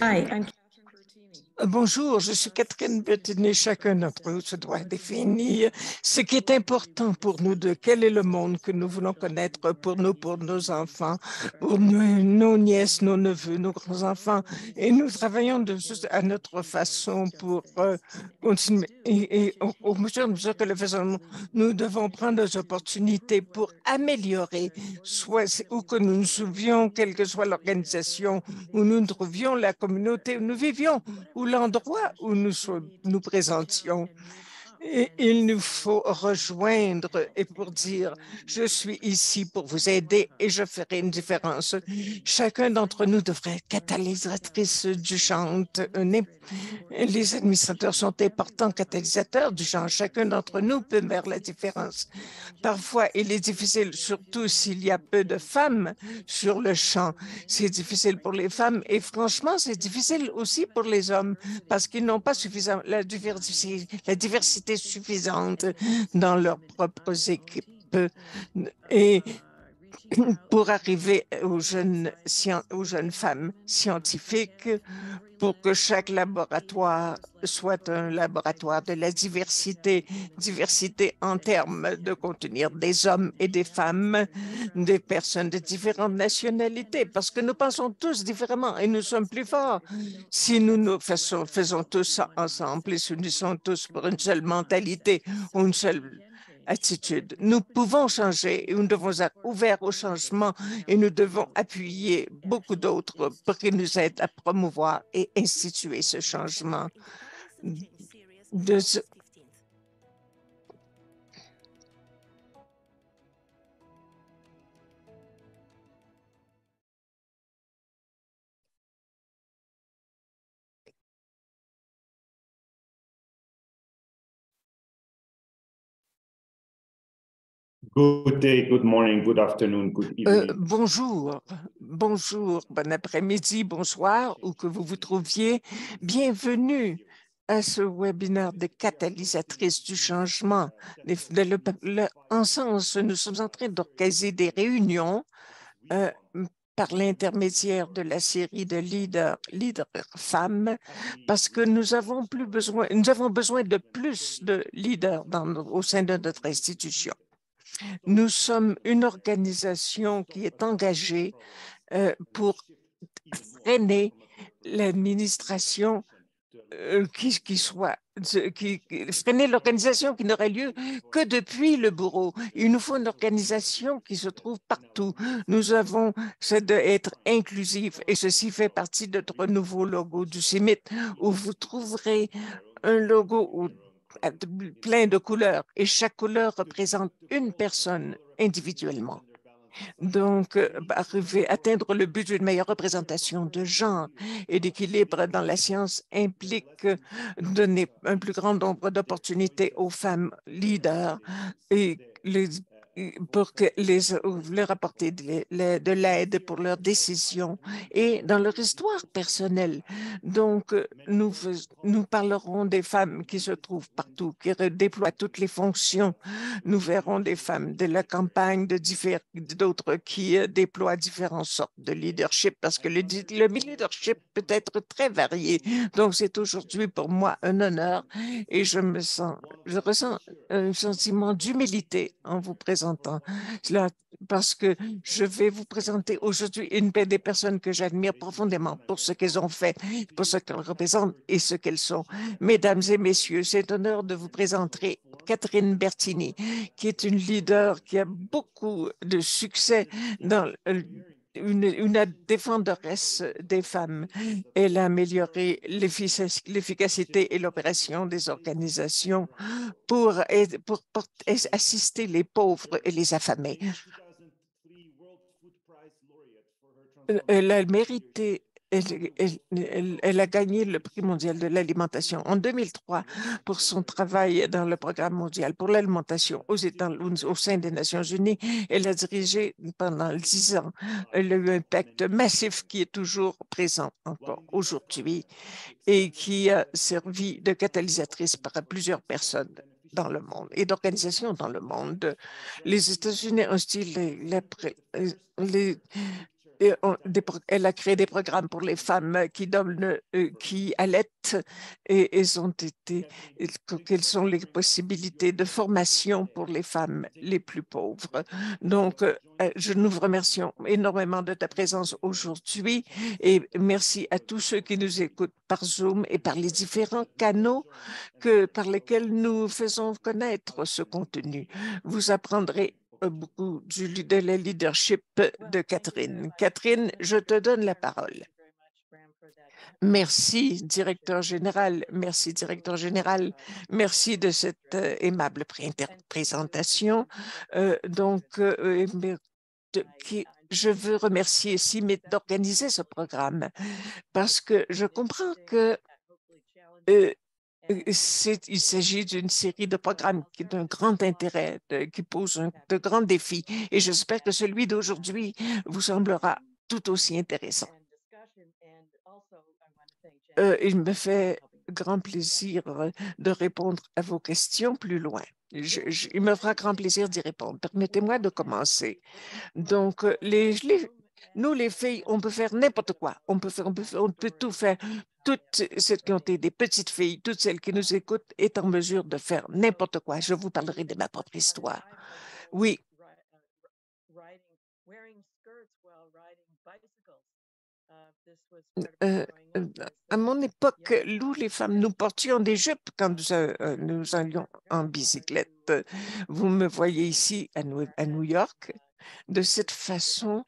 Hi, I'm Euh, bonjour, je suis Catherine Bettini. Chacun d'entre nous se doit définir ce qui est important pour nous deux. Quel est le monde que nous voulons connaître pour nous, pour nos enfants, pour nos nièces, nos neveux, nos grands-enfants. Et nous travaillons de, à notre façon pour euh, continuer. Et, au, que faisons, nous devons prendre des opportunités pour améliorer, soit où que nous nous souvions, quelle que soit l'organisation où nous trouvions, la communauté où nous vivions, l'endroit où nous nous présentions il nous faut rejoindre et pour dire, je suis ici pour vous aider et je ferai une différence. Chacun d'entre nous devrait être catalysatrice du chant. Les administrateurs sont importants catalysateurs du chant. Chacun d'entre nous peut faire la différence. Parfois, il est difficile, surtout s'il y a peu de femmes sur le champ. C'est difficile pour les femmes et franchement, c'est difficile aussi pour les hommes parce qu'ils n'ont pas suffisamment la la diversité suffisantes dans leurs propres équipes et pour arriver aux jeunes, aux jeunes femmes scientifiques, pour que chaque laboratoire soit un laboratoire de la diversité, diversité en termes de contenir des hommes et des femmes, des personnes de différentes nationalités, parce que nous pensons tous différemment et nous sommes plus forts si nous nous faisons, faisons tous ça ensemble et si nous sommes tous pour une seule mentalité ou une seule attitude. Nous pouvons changer et nous devons être ouverts au changement et nous devons appuyer beaucoup d'autres pour qu'ils nous aident à promouvoir et instituer ce changement. Good morning, good afternoon, good euh, evening. bonjour, bonjour, bon après-midi, bonsoir, où que vous vous trouviez. Bienvenue à ce webinaire des catalysatrices du changement. en sens, nous sommes en train d'organiser des réunions euh, par l'intermédiaire de la série de leaders, femmes, parce que nous avons plus besoin, nous avons besoin de plus de leaders au sein de notre institution. Nous sommes une organisation qui est engagée euh, pour freiner l'administration euh, qui, qui, soit euh, freiner l'organisation qui n'aurait lieu que depuis le bureau. Il nous faut une organisation qui se trouve partout. Nous avons c'est d'être inclusif et ceci fait partie de notre nouveau logo du CIMIT où vous trouverez un logo où plein de couleurs et chaque couleur représente une personne individuellement. Donc, euh, bah, arriver, atteindre le but d'une meilleure représentation de genre et d'équilibre dans la science implique euh, donner un plus grand nombre d'opportunités aux femmes leaders et les pour que les, leur apporter de l'aide pour leurs décisions et dans leur histoire personnelle. Donc, nous, nous parlerons des femmes qui se trouvent partout, qui déploient toutes les fonctions. Nous verrons des femmes de la campagne, de d'autres qui euh, déploient différentes sortes de leadership parce que le, le leadership peut être très varié. Donc, c'est aujourd'hui pour moi un honneur et je me sens, je ressens un sentiment d'humilité en vous présentant cela hein. parce que je vais vous présenter aujourd'hui une des personnes que j'admire profondément pour ce qu'elles ont fait, pour ce qu'elles représentent et ce qu'elles sont. Mesdames et messieurs, c'est honneur de vous présenter Catherine Bertini, qui est une leader qui a beaucoup de succès dans une, une défenderesse des femmes. Elle a amélioré l'efficacité et l'opération des organisations pour, pour assister les pauvres et les affamés elle a mérité elle, a gagné le prix mondial de l'alimentation en 2003 pour son travail dans le programme mondial pour l'alimentation aux États, au sein des Nations Unies. Elle a dirigé pendant dix ans le impact massif qui est toujours présent encore aujourd'hui et qui a servi de catalysatrice par plusieurs personnes dans le monde et d'organisations dans le monde. Les États-Unis ont les, les elle a créé des programmes pour les femmes euh, qui, donnent, euh, qui allaitent et elles ont été, quelles sont les possibilités de formation pour les femmes les plus pauvres. Donc, euh, je nous remercie énormément de ta présence aujourd'hui et merci à tous ceux qui nous écoutent par Zoom et par les différents canaux par lesquels nous faisons connaître ce contenu. Vous apprendrez euh, beaucoup de la leadership euh, de Catherine. Catherine, je te donne la parole. Merci, directeur général. Merci, directeur général. Merci de cette euh, aimable présentation. donc, je veux remercier CIMIT d'organiser ce programme parce que je comprends que euh, il s'agit d'une série de programmes qui d'un grand intérêt, qui pose de grands défis. Et j'espère que celui d'aujourd'hui vous semblera tout aussi intéressant. Euh, il me fait grand plaisir euh, de répondre à vos questions plus loin. il me fera grand plaisir d'y répondre. Permettez-moi de commencer. Donc, les, nous, les filles, on peut faire n'importe quoi. On peut, faire, on peut, on peut tout faire toutes celles qui ont été des petites filles, toutes celles qui nous écoutent, est en mesure de faire n'importe quoi. Je vous parlerai de ma propre histoire. Oui. Euh, euh, à mon époque, nous, les femmes, nous portions des jupes quand nous, euh, allions en bicyclette. Vous me voyez ici à New York. De cette façon,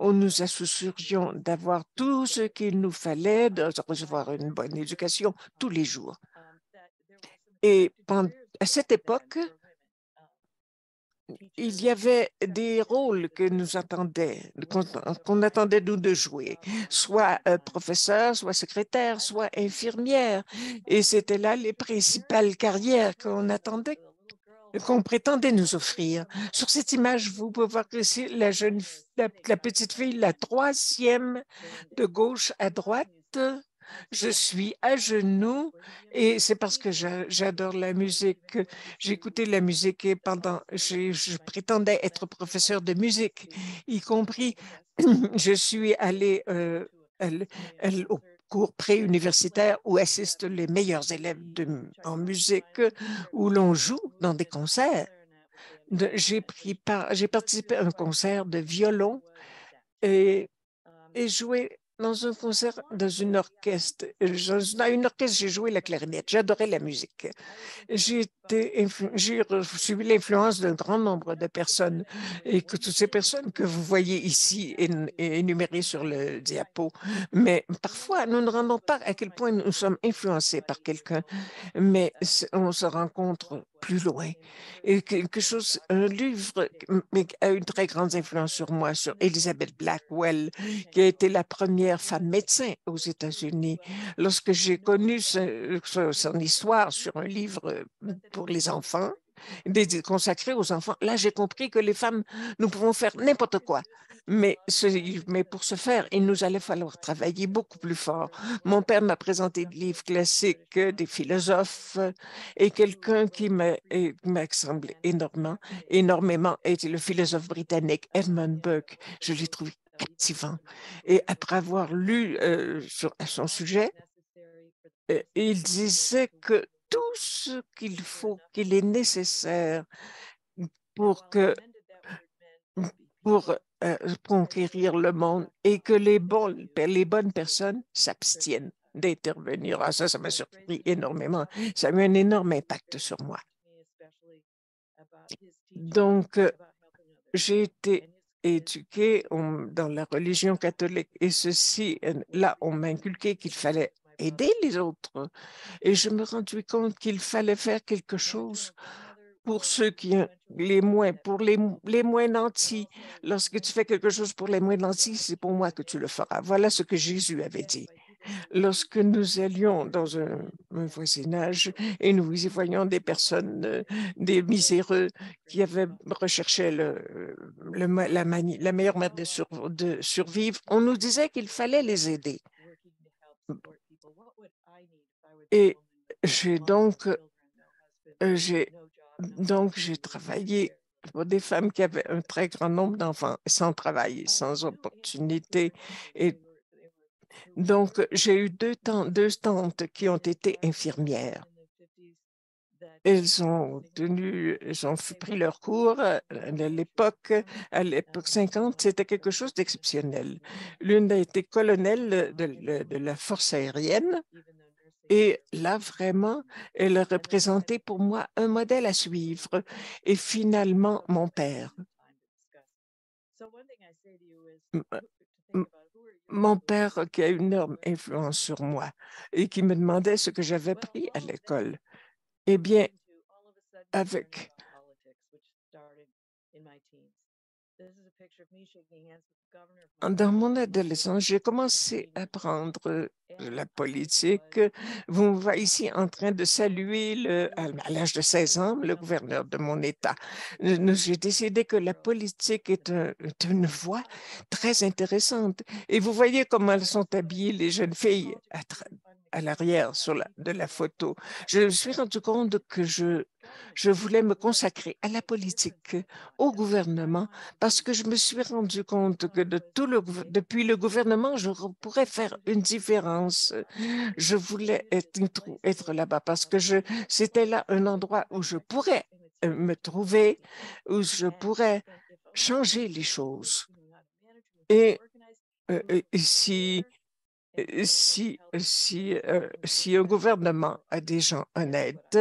mmh. nous assurions d'avoir tout ce qu'il nous fallait, de recevoir une bonne éducation tous les jours. Um, Et à cette époque, um, il y avait des rôles que nous attendait, qu'on attendait nous de jouer, um, soit euh, professeur, soit secrétaire, soit infirmière. Et c'était là les principales carrières qu'on attendait qu'on prétendait nous offrir. Sur cette image, vous pouvez voir que c'est la, jeune, la, petite fille, la troisième de gauche à droite. Je suis à genoux et c'est parce que j'adore la musique. J'écoutais la musique et pendant, je, prétendais être professeur de musique, y compris, je suis allée euh, au cours préuniversitaires où assistent les meilleurs élèves en musique, où l'on joue dans des concerts. J'ai participé à un concert de violon et joué dans un concert, dans une orchestre. Euh, dans une orchestre, j'ai joué la clarinette. J'adorais la musique. J'ai suivi l'influence d'un grand nombre de personnes et que toutes ces personnes que vous voyez ici énumérées sur le diapo. Mais parfois, nous ne rendons pas à quel point nous sommes influencés par quelqu'un, mais on se rencontre plus loin. Et quelque chose, un livre qui a une très grande influence sur moi, sur Elizabeth Blackwell, qui a été la première femme médecin aux États-Unis. Lorsque j'ai connu son histoire sur un livre euh, pour les enfants, des aux enfants. Là, j'ai compris que les femmes, nous pouvons faire n'importe quoi. Mais, mais pour ce faire, il nous allait falloir travailler beaucoup plus fort. Mon père m'a présenté des livres classiques, des philosophes, et quelqu'un qui m'a semblé énormément, énormément était le philosophe britannique Edmund Burke. Je l'ai trouvé captivant. Et après avoir lu euh, sur, à son sujet, euh, il disait que tout ce qu'il faut, qu'il est nécessaire pour que pour euh, conquérir le monde et que les, bon, les bonnes personnes s'abstiennent d'intervenir. Ah, ça, ça m'a surpris énormément. Ça a eu un énorme impact sur moi. Donc, euh, j'ai été éduquée dans la religion catholique et ceci, euh, là, on m'a inculqué qu'il fallait aider les autres. Et je me rendis compte qu'il fallait faire quelque chose pour ceux qui euh, les moins, pour les, les moins nantis. Lorsque tu fais quelque chose pour les moins nantis, c'est pour moi que tu le feras. Voilà ce que Jésus avait dit. Lorsque nous allions dans un, voisinage et nous y voyions des personnes, euh, des miséreux qui avaient recherché le, la, meilleure manière de survivre, on nous disait qu'il fallait les aider et j'ai donc, donc j'ai travaillé pour des femmes qui avaient un très grand nombre d'enfants sans travail, sans opportunité. Et donc, j'ai eu deux, tantes, qui ont été infirmières. Elles ont tenu, elles ont pris leur cours euh, à l'époque, à l'époque 50, c'était quelque chose d'exceptionnel. L'une a été colonelle de la force aérienne, et là, vraiment, elle représentait pour moi un modèle à suivre et finalement mon père. Euh, mon père qui a une énorme influence sur moi et qui me demandait ce que j'avais pris à l'école. Eh bien, avec dans mon adolescence, j'ai commencé à prendre euh, la politique. Vous me voyez ici en train de saluer, à l'âge de 16 ans, le gouverneur de mon État. J'ai décidé que la politique est, une voie très intéressante. Et vous voyez comment elles sont habillées, les jeunes filles, à à l'arrière de la photo. Je me suis rendu compte que je, je voulais me consacrer à la politique, au gouvernement, parce que je me suis rendu compte que de tout le, depuis le gouvernement, je pourrais faire une différence. Je voulais être, être là-bas parce que je, c'était là un endroit où je pourrais euh, me trouver, où je pourrais changer les choses. Et, euh, et si euh, si, si, euh, si un gouvernement a des gens honnêtes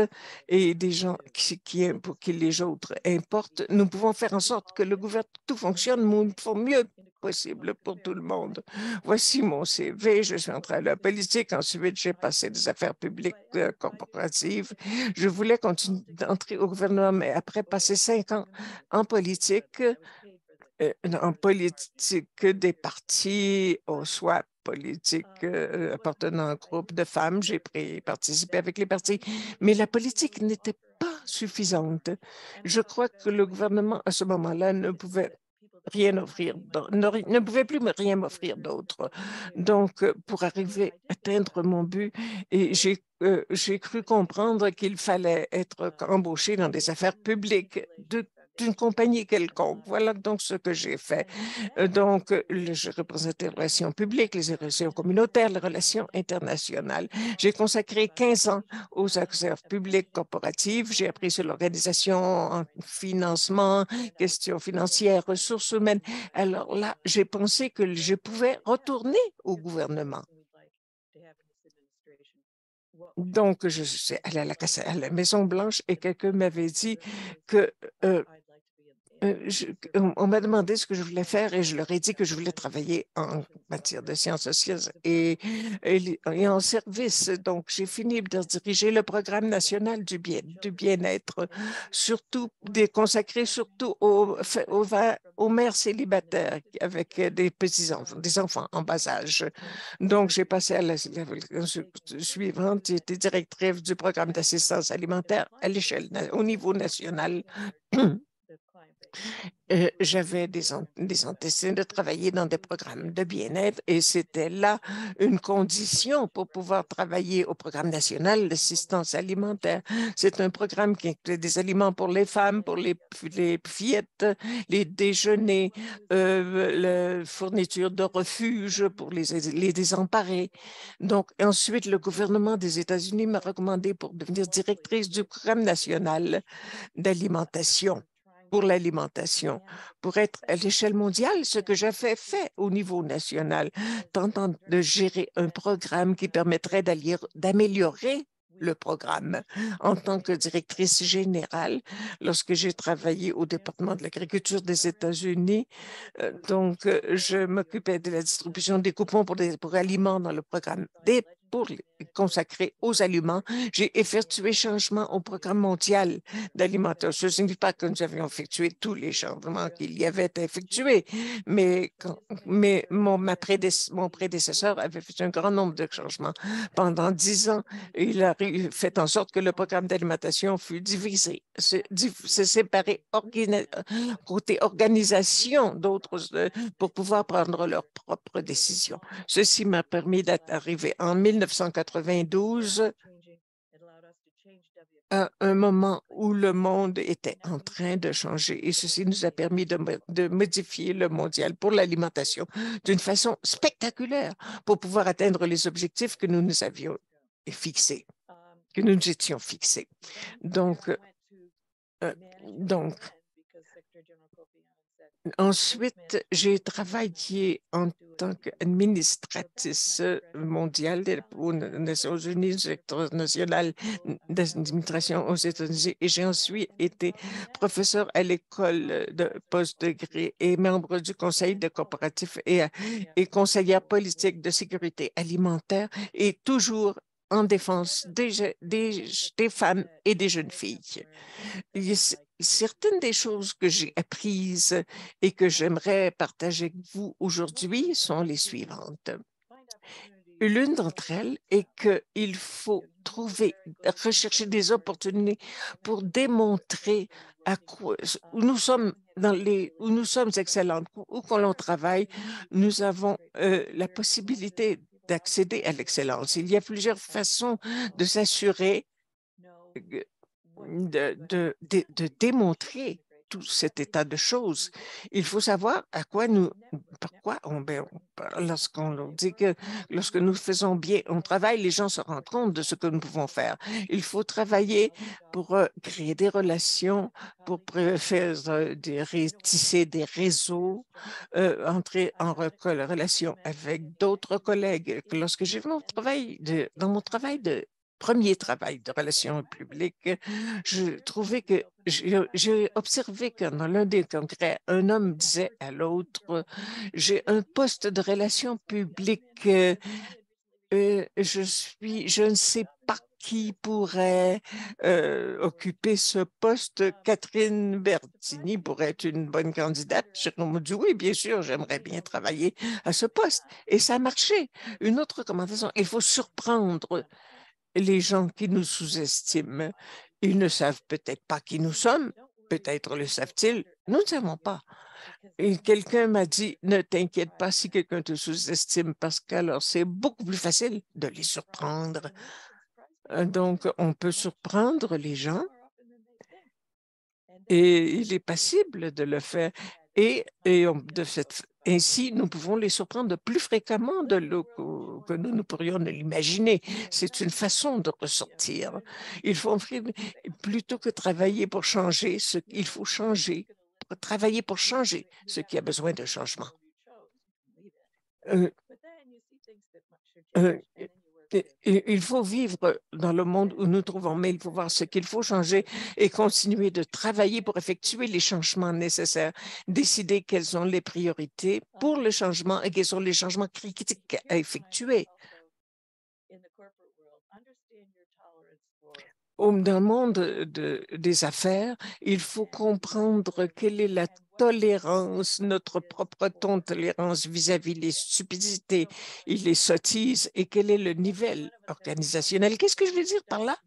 et des gens qui, pour qui les autres importent, nous pouvons faire en sorte que le gouvernement tout fonctionne, le mieux possible pour tout le monde. Voici mon CV, je suis entré à la politique, ensuite j'ai passé des affaires publiques euh, corporatives. Je voulais continuer d'entrer au gouvernement, mais après passer cinq ans en politique, en politique des partis au SWAP politique ah. euh, appartenant à un groupe de femmes. J'ai participé avec les partis. Mmh. Mais la politique n'était pas suffisante. Je crois que le gouvernement, à ce moment-là, ne pouvait rien offrir, ne, pouvait plus rien m'offrir d'autre. Mmh. Donc, euh, pour arriver à atteindre mon but, et j'ai euh, cru comprendre qu'il fallait être ah. embauché dans des affaires publiques d'une compagnie quelconque. Ah. Voilà donc ce que j'ai fait. Ah. Euh, donc, euh, je représentais les relations publiques, les relations communautaires, les relations internationales. J'ai consacré 15 ans aux acteurs publics corporatives. J'ai appris sur l'organisation, financement, questions financières, ressources humaines. Alors là, j'ai pensé que je pouvais retourner au gouvernement. Donc, je suis allée à la, la Maison-Blanche et quelqu'un m'avait dit que euh, euh, on, m'a demandé ce que je voulais faire et je leur ai dit que je voulais travailler en matière de sciences sociales et, en service. Donc, j'ai fini de diriger le programme national du bien, être surtout consacré surtout aux, aux, mères célibataires avec des petits enfants, des enfants en bas âge. Donc, j'ai passé à la, suivante, la suivante. J'étais directrice du programme d'assistance alimentaire à l'échelle, au niveau national. Euh, j'avais des, des, antécédents de travailler dans des programmes de bien-être et c'était là une condition pour pouvoir travailler au programme national d'assistance alimentaire. C'est un programme qui inclut des aliments pour les femmes, pour les, les fillettes, les déjeuners, euh, la fourniture de refuge pour les, les désemparés. Donc, ensuite, le gouvernement des États-Unis m'a recommandé pour devenir directrice du programme national d'alimentation pour l'alimentation, pour être à l'échelle mondiale, ce que j'avais fait au niveau national, tentant de gérer un programme qui permettrait d'améliorer le programme. En tant que directrice générale, lorsque j'ai travaillé au département de l'agriculture des États-Unis, euh, donc euh, je m'occupais de la distribution des coupons pour des pour aliments dans le programme des pour consacrer aux aliments, j'ai effectué changement au programme mondial d'alimentation. Ce ne pas que nous avions effectué tous les changements qu'il y avait à effectuer, mais, mais mon, prédécesseur avait fait un grand nombre de changements. Pendant dix ans, il a fait en sorte que le programme d'alimentation fut divisé, se, séparé côté organisation d'autres euh, pour pouvoir prendre leurs propres décisions. Ceci m'a permis d'arriver en 19 1992, à un moment où le monde était en train de changer et ceci nous a permis de, modifier le mondial pour l'alimentation d'une façon spectaculaire pour pouvoir atteindre les objectifs que nous nous avions fixés, um, que nous nous étions fixés. Donc, euh, euh, donc Ensuite, j'ai travaillé en tant qu'administratrice mondiale aux Nations Unies, secteur national d'administration aux États-Unis, et j'ai ensuite été professeure à l'école de post-degré et membre du conseil de coopératif et, et conseillère politique de sécurité alimentaire et toujours en défense des, des, femmes et des jeunes filles certaines des choses que j'ai apprises et que j'aimerais partager avec vous aujourd'hui sont les suivantes. L'une d'entre elles est qu'il faut trouver, rechercher des opportunités pour démontrer à nous sommes dans les où nous sommes excellents, où quand l'on travaille, nous avons euh, la possibilité d'accéder à l'excellence. Il y a plusieurs façons de s'assurer de, de, démontrer tout cet état de choses. Il faut savoir à quoi nous, pourquoi on, ben, lorsqu'on dit que lorsque nous faisons bien, on travaille, les gens se rendent compte de ce que nous pouvons faire. Il faut travailler pour euh, créer des relations, pour faire euh, des, tisser des réseaux, euh, entrer en relation avec d'autres collègues. Lorsque j'ai mon travail de, dans mon travail de premier travail de relations publiques, je trouvais que j'ai observé que dans l'un des congrès, un homme disait à l'autre, j'ai un poste de relations publiques, euh, euh, je suis, je ne sais pas qui pourrait euh, occuper ce poste. Catherine Bertini pourrait être une bonne candidate. je me dit oui, bien sûr, j'aimerais bien travailler à ce poste. Et ça a marché. Une autre recommandation, il faut surprendre les gens qui nous sous-estiment, ils ne savent peut-être pas qui nous sommes, peut-être le savent-ils, nous ne savons pas. quelqu'un m'a dit, ne t'inquiète pas si quelqu'un te sous-estime, parce qu'alors c'est beaucoup plus facile de les surprendre. Euh, donc, on peut surprendre les gens et il est possible de le faire. Et, et de cette ainsi, nous pouvons les surprendre plus fréquemment de locaux que nous, ne pourrions l'imaginer. C'est une façon de ressortir. Il faut plutôt que travailler pour changer, ce, il faut changer, travailler pour changer ce qui a besoin de changement. Euh, euh, il faut vivre dans le monde où nous trouvons, mais il faut voir ce qu'il faut changer et continuer de travailler pour effectuer les changements nécessaires, décider quelles sont les priorités pour le changement et quels sont les changements critiques à effectuer. dans le monde de, des affaires, il faut comprendre quelle est la tolérance, notre propre tolérance vis-à-vis les stupidités et les sottises et quel est le niveau organisationnel. Qu'est-ce que je veux dire par là?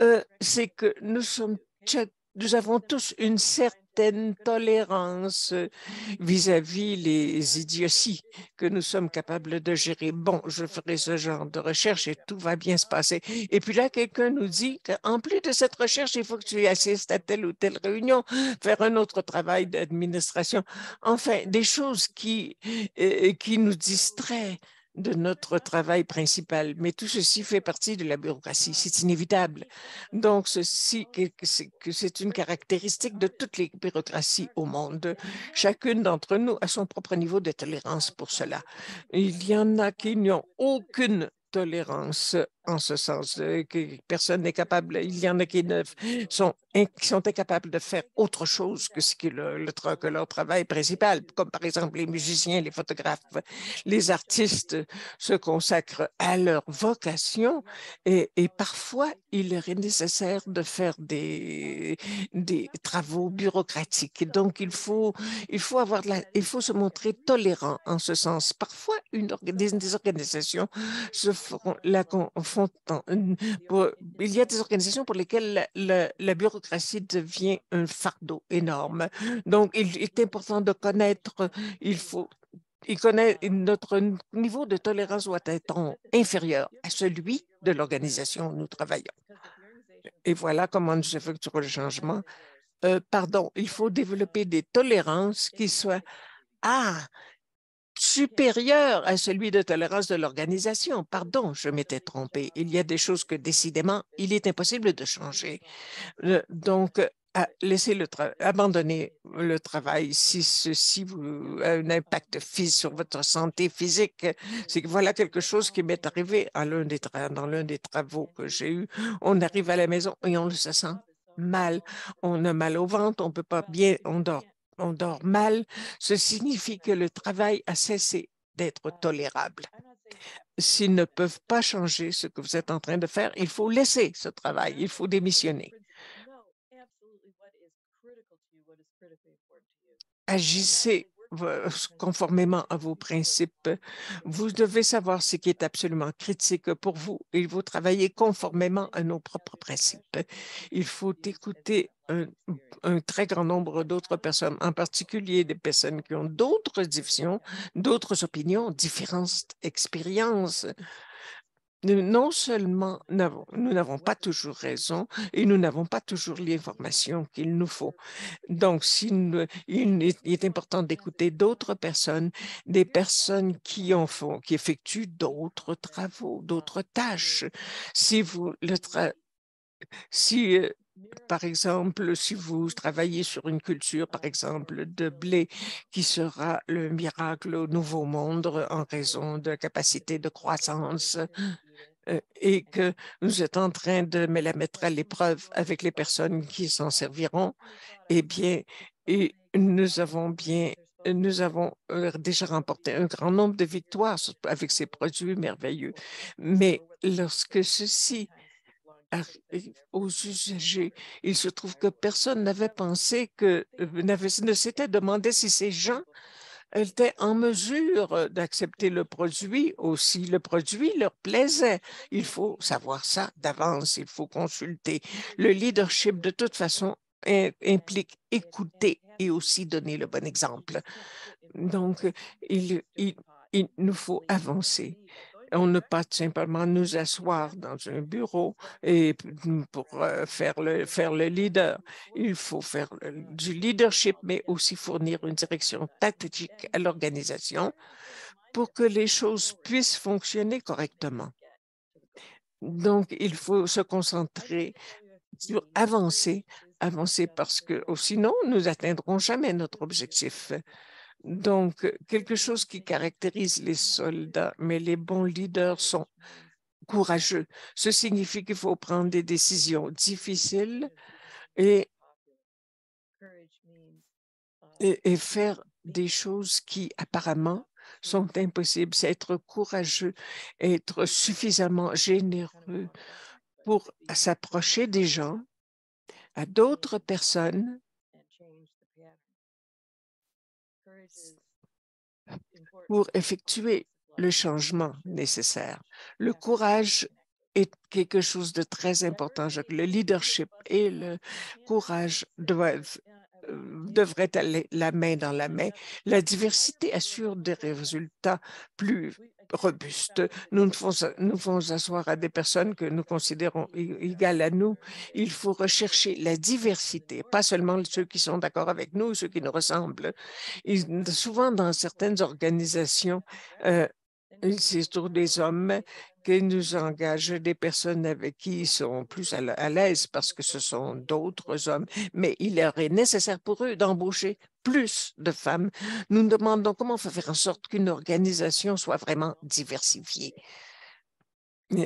Euh, c'est que nous sommes nous avons tous une certaine tolérance vis-à-vis les idioties que nous sommes capables de gérer. Bon, je ferai ce genre de recherche et tout va bien se passer. Et puis là, quelqu'un nous dit qu'en plus de cette recherche, il faut que tu assistes à telle ou telle réunion, faire un autre travail d'administration. Enfin, des choses qui, euh, qui nous distraient de notre travail principal. Mais tout ceci fait partie de la bureaucratie. C'est inévitable. Donc, ceci, c'est une caractéristique de toutes les bureaucraties au monde. Chacune d'entre nous a son propre niveau de tolérance pour cela. Il y en a qui n'ont aucune tolérance en ce sens euh, que personne n'est capable, il y en a qui ne sont, qui sont incapables de faire autre chose que ce qui le, leur travail principal, comme par exemple les musiciens, les photographes, les artistes se consacrent à leur vocation et, parfois il leur est nécessaire de faire des, des travaux bureaucratiques. donc il faut, il faut avoir de il faut se montrer tolérant en ce sens. Parfois une, des, organisations se font la euh, il y a des organisations pour lesquelles la, bureaucratie devient un fardeau énorme. Donc, il est important de connaître, il faut il connaît notre niveau de tolérance doit être inférieur à celui de l'organisation où nous travaillons. Et voilà comment nous effectuons le changement. Euh, pardon, il faut développer des tolérances qui soient ah, supérieur à celui de tolérance de l'organisation. Pardon, je m'étais trompé. Il y a des choses que décidément, il est impossible de changer. Euh, donc, à laisser le abandonner le travail si ceci a un impact sur votre santé physique. C'est que voilà quelque chose qui m'est arrivé dans l'un des travaux que j'ai eu. On arrive à la maison et on se sent mal, on a mal au ventre, on peut pas bien, on dort on dort mal, ce signifie que le travail a cessé d'être tolérable. S'ils ne peuvent pas changer ce que vous êtes en train de faire, il faut laisser ce travail, il faut démissionner. Agissez conformément à vos principes. Vous devez savoir ce qui est absolument critique pour vous et vous travailler conformément à nos propres principes. Il faut écouter un, très grand nombre d'autres personnes, en particulier des personnes qui ont d'autres divisions, d'autres opinions, différentes expériences. Non seulement nous n'avons pas toujours raison et nous n'avons pas toujours l'information qu'il nous faut. Donc, il est important d'écouter d'autres personnes, des personnes qui en font, qui effectuent d'autres travaux, d'autres tâches. Si vous le si euh, par exemple, si vous travaillez sur une culture, par exemple, de blé, qui sera le miracle au Nouveau Monde euh, en raison de la capacité de croissance euh, et que nous êtes en train de la mettre à l'épreuve avec les personnes qui s'en serviront, eh bien, nous avons bien nous avons euh, déjà remporté un grand nombre de victoires avec ces produits merveilleux. Mais lorsque ceci aux usagers. Il se trouve que personne n'avait pensé que, euh, ne s'était demandé si ces gens étaient en mesure d'accepter le produit ou si le produit leur plaisait. Il faut savoir ça d'avance, il faut consulter. Le leadership, de toute façon, implique écouter et aussi donner le bon exemple. Donc, il, il, il nous faut avancer. On ne peut pas simplement nous asseoir dans un bureau et pour euh, faire le, faire le leader. Il faut faire euh, du leadership, mais aussi fournir une direction tactique à l'organisation pour que les choses puissent fonctionner correctement. Donc, il faut se concentrer sur avancer, avancer parce que oh, sinon, nous atteindrons jamais notre objectif. Donc, quelque chose qui caractérise les soldats, mais les bons leaders sont courageux. Ce signifie qu'il faut prendre des décisions difficiles et, et, faire des choses qui apparemment sont impossibles. C'est être courageux, être suffisamment généreux pour s'approcher des gens, à d'autres personnes pour effectuer le changement nécessaire. Le courage est quelque chose de très important. Le leadership et le courage euh, devraient aller la main dans la main. La diversité assure des résultats plus robuste. Nous nous faisons asseoir à des personnes que nous considérons égales à nous. Il faut rechercher la diversité, pas seulement ceux qui sont d'accord avec nous, ceux qui nous ressemblent. souvent, dans certaines organisations, euh, c'est sur des hommes qui nous engagent, des personnes avec qui ils sont plus à l'aise parce que ce sont d'autres hommes, mais il leur est nécessaire pour eux d'embaucher plus de femmes. Nous nous demandons comment faire en sorte qu'une organisation soit vraiment diversifiée.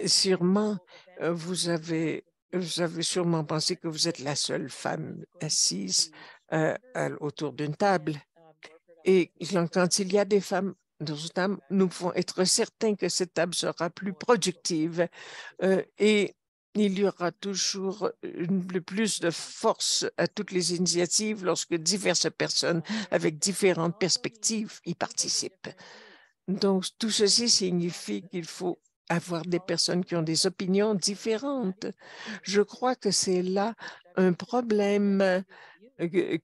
sûrement, vous avez, sûrement pensé que vous êtes la seule femme assise euh, autour d'une table. Et quand il y a des femmes nous, nous pouvons être certains que cette table sera plus productive euh, et il y aura toujours euh, le plus de force à toutes les initiatives lorsque diverses personnes avec différentes perspectives y participent. Donc, tout ceci signifie qu'il faut avoir des personnes qui ont des opinions différentes. Je crois que c'est là un problème euh,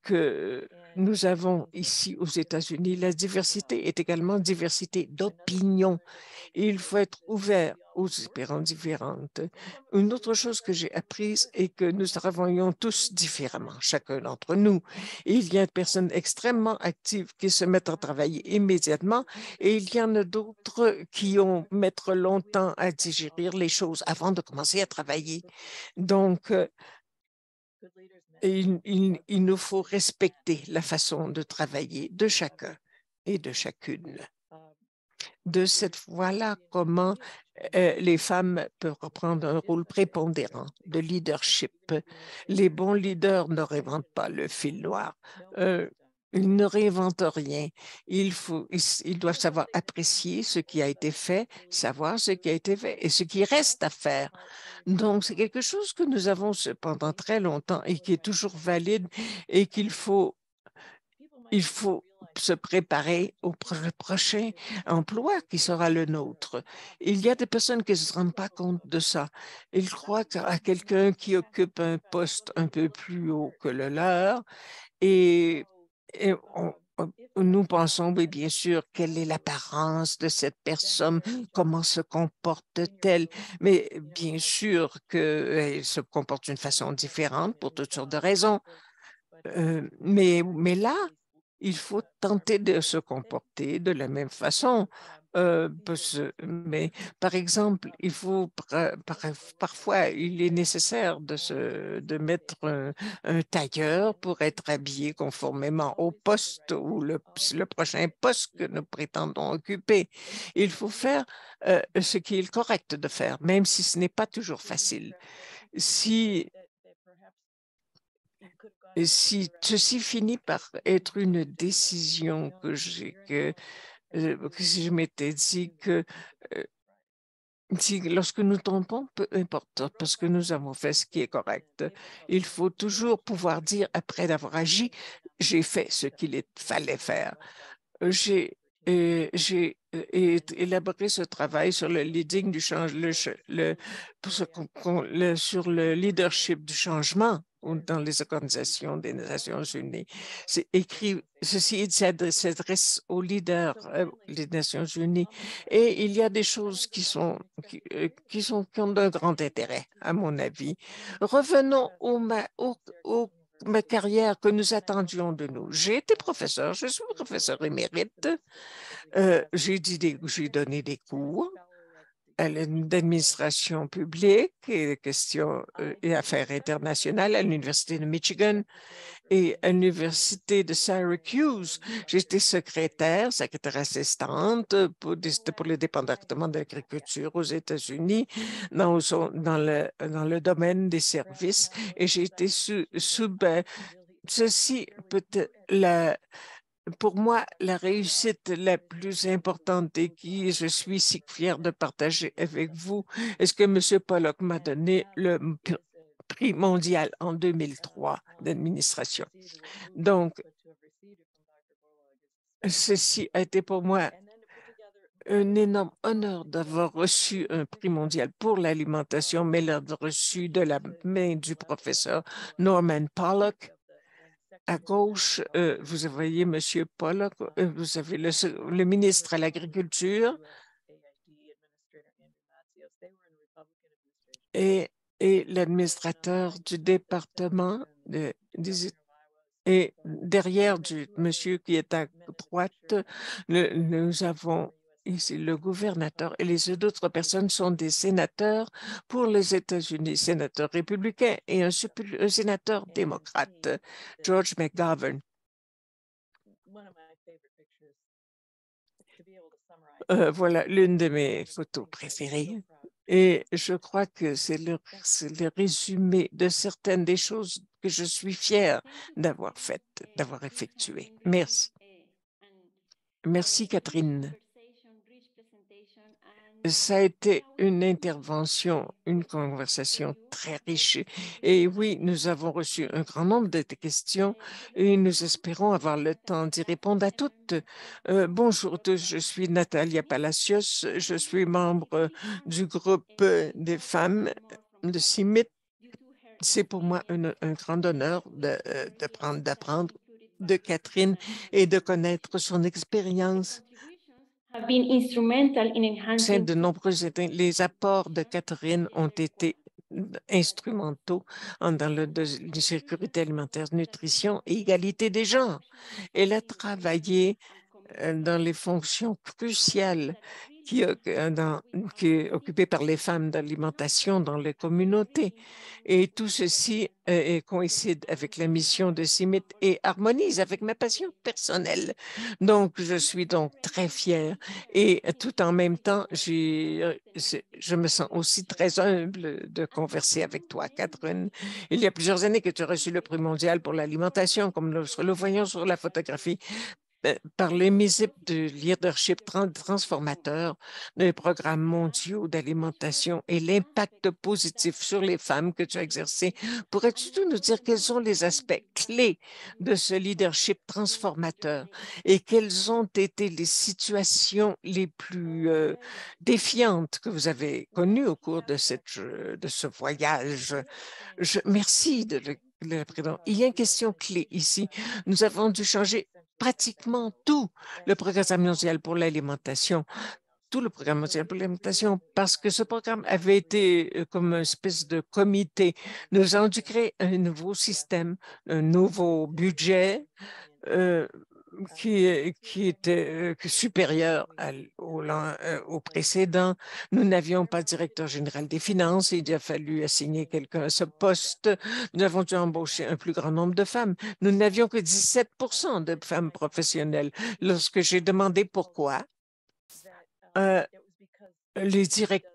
que, nous avons ici aux États-Unis, la diversité est également diversité d'opinion. Il faut être ouvert aux espérances différentes. Une autre chose que j'ai apprise est que nous travaillons tous différemment, chacun d'entre nous. il y a des personnes extrêmement actives qui se mettent à travailler immédiatement et il y en a d'autres qui ont mettre longtemps à digérer les choses avant de commencer à travailler. Donc, euh, il, nous faut respecter la façon de travailler de chacun et de chacune. De cette voie-là, comment euh, les femmes peuvent reprendre un rôle prépondérant de leadership. Les bons leaders ne réinventent pas le fil noir. Euh, ils ne réinventent rien. Il faut, ils, doivent savoir apprécier ce qui a été fait, savoir ce qui a été fait et ce qui reste à faire. Donc, c'est quelque chose que nous avons pendant très longtemps et qui est toujours valide et qu'il faut, il faut se préparer au prochain emploi qui sera le nôtre. Il y a des personnes qui ne se rendent pas compte de ça. Ils croient a quelqu'un qui occupe un poste un peu plus haut que le leur et nous pensons, oui, bien sûr, quelle est l'apparence de cette personne, comment se comporte-t-elle, mais bien sûr qu'elle se comporte d'une façon différente pour toutes sortes de raisons. Euh, mais, mais là, il faut tenter de se comporter de la même façon euh, euh, mais par exemple, il faut parfois il est nécessaire de se de mettre euh, un, tailleur pour être habillé conformément au poste ou le, prochain poste que nous prétendons occuper. Il faut faire ce qui est correct de faire, même si ce n'est pas toujours facile. Si si ceci finit par être une décision que j'ai que je m'étais dit que euh, lorsque nous trompons, peu importe, parce que nous avons fait ce qui est correct. Il faut toujours pouvoir dire, après d'avoir agi, j'ai fait ce qu'il fallait faire. J'ai euh, euh, élaboré ce travail sur le leading du change, sur le leadership du changement ou dans les organisations des Nations Unies. C'est écrit, ceci s'adresse aux leaders des euh, Nations Unies et il y a des choses qui sont, qui, euh, sont, ont d'un grand intérêt, à mon avis. Revenons au, au, ma carrière que nous attendions de nous. J'ai été professeur, je suis professeur émérite, euh, j'ai donné des cours à l'administration publique et questions euh, et affaires internationales à l'Université de Michigan et à l'Université de Syracuse. J'étais secrétaire, secrétaire assistante pour, pour le département d'agriculture aux États-Unis dans, dans, le, dans le domaine des services et j'ai été sous, ben, ceci peut la pour moi, la réussite la plus importante et qui je suis si fière de partager avec vous est ce que M. Pollock m'a donné le prix mondial en 2003 d'administration. Donc, ceci a été pour moi un énorme honneur d'avoir reçu un prix mondial pour l'alimentation, mais l'a reçu de la main du professeur Norman Pollock à gauche, euh, vous voyez M. Pollock, euh, vous avez le, ministre à l'Agriculture et, l'administrateur du département de, et derrière du monsieur qui est à droite, nous avons ici le gouverneur et les autres personnes sont des sénateurs pour les États-Unis, sénateur républicain et un, sénateur démocrate, George McGovern. voilà l'une de mes photos préférées. Et je crois que c'est le, le, résumé de certaines des choses que je suis fière d'avoir faites, d'avoir effectuées. Merci. Merci, Catherine ça a été une intervention, une conversation très riche. Et oui, nous avons reçu un grand nombre de questions et nous espérons avoir le temps d'y répondre à toutes. Euh, bonjour bonjour tous, je suis Natalia Palacios, je suis membre du groupe des femmes de CIMIT. C'est pour moi un, grand honneur euh, d'apprendre de, de Catherine et de connaître son expérience c'est de nombreux les apports de Catherine ont été instrumentaux dans le de, sécurité alimentaire, nutrition et égalité des genres. Elle a travaillé euh, dans les fonctions cruciales qui, est euh, occupée par les femmes d'alimentation dans les communautés. Et tout ceci euh, coïncide avec la mission de CIMIT et harmonise avec ma passion personnelle. Donc, je suis donc très fière et tout en même temps, je, euh, je me sens aussi très humble de converser avec toi, Catherine. Il y a plusieurs années que tu as reçu le prix mondial pour l'alimentation, comme nous le voyons sur la photographie, euh, par les du leadership transformateur des programmes mondiaux d'alimentation et l'impact positif sur les femmes que tu as exercé. Pourrais-tu nous dire quels sont les aspects clés de ce leadership transformateur et quelles ont été les situations les plus euh, défiantes que vous avez connues au cours de, cette, euh, de ce voyage? Je, merci de le il y a une question clé ici. Nous avons dû changer pratiquement tout le programme mondial pour l'alimentation tout le programme mondial pour l'alimentation parce que ce programme avait été euh, comme une espèce de comité. Nous avons dû créer un nouveau système, un nouveau budget euh, Mmh, qui, qui était euh, supérieur au, euh, au, précédent. Nous n'avions pas de directeur général des finances. Il a fallu assigner quelqu'un à ce poste. Nous avons dû embaucher un plus grand nombre de femmes. Nous n'avions que 17 de femmes professionnelles. Lorsque j'ai demandé pourquoi, um, euh, les directeurs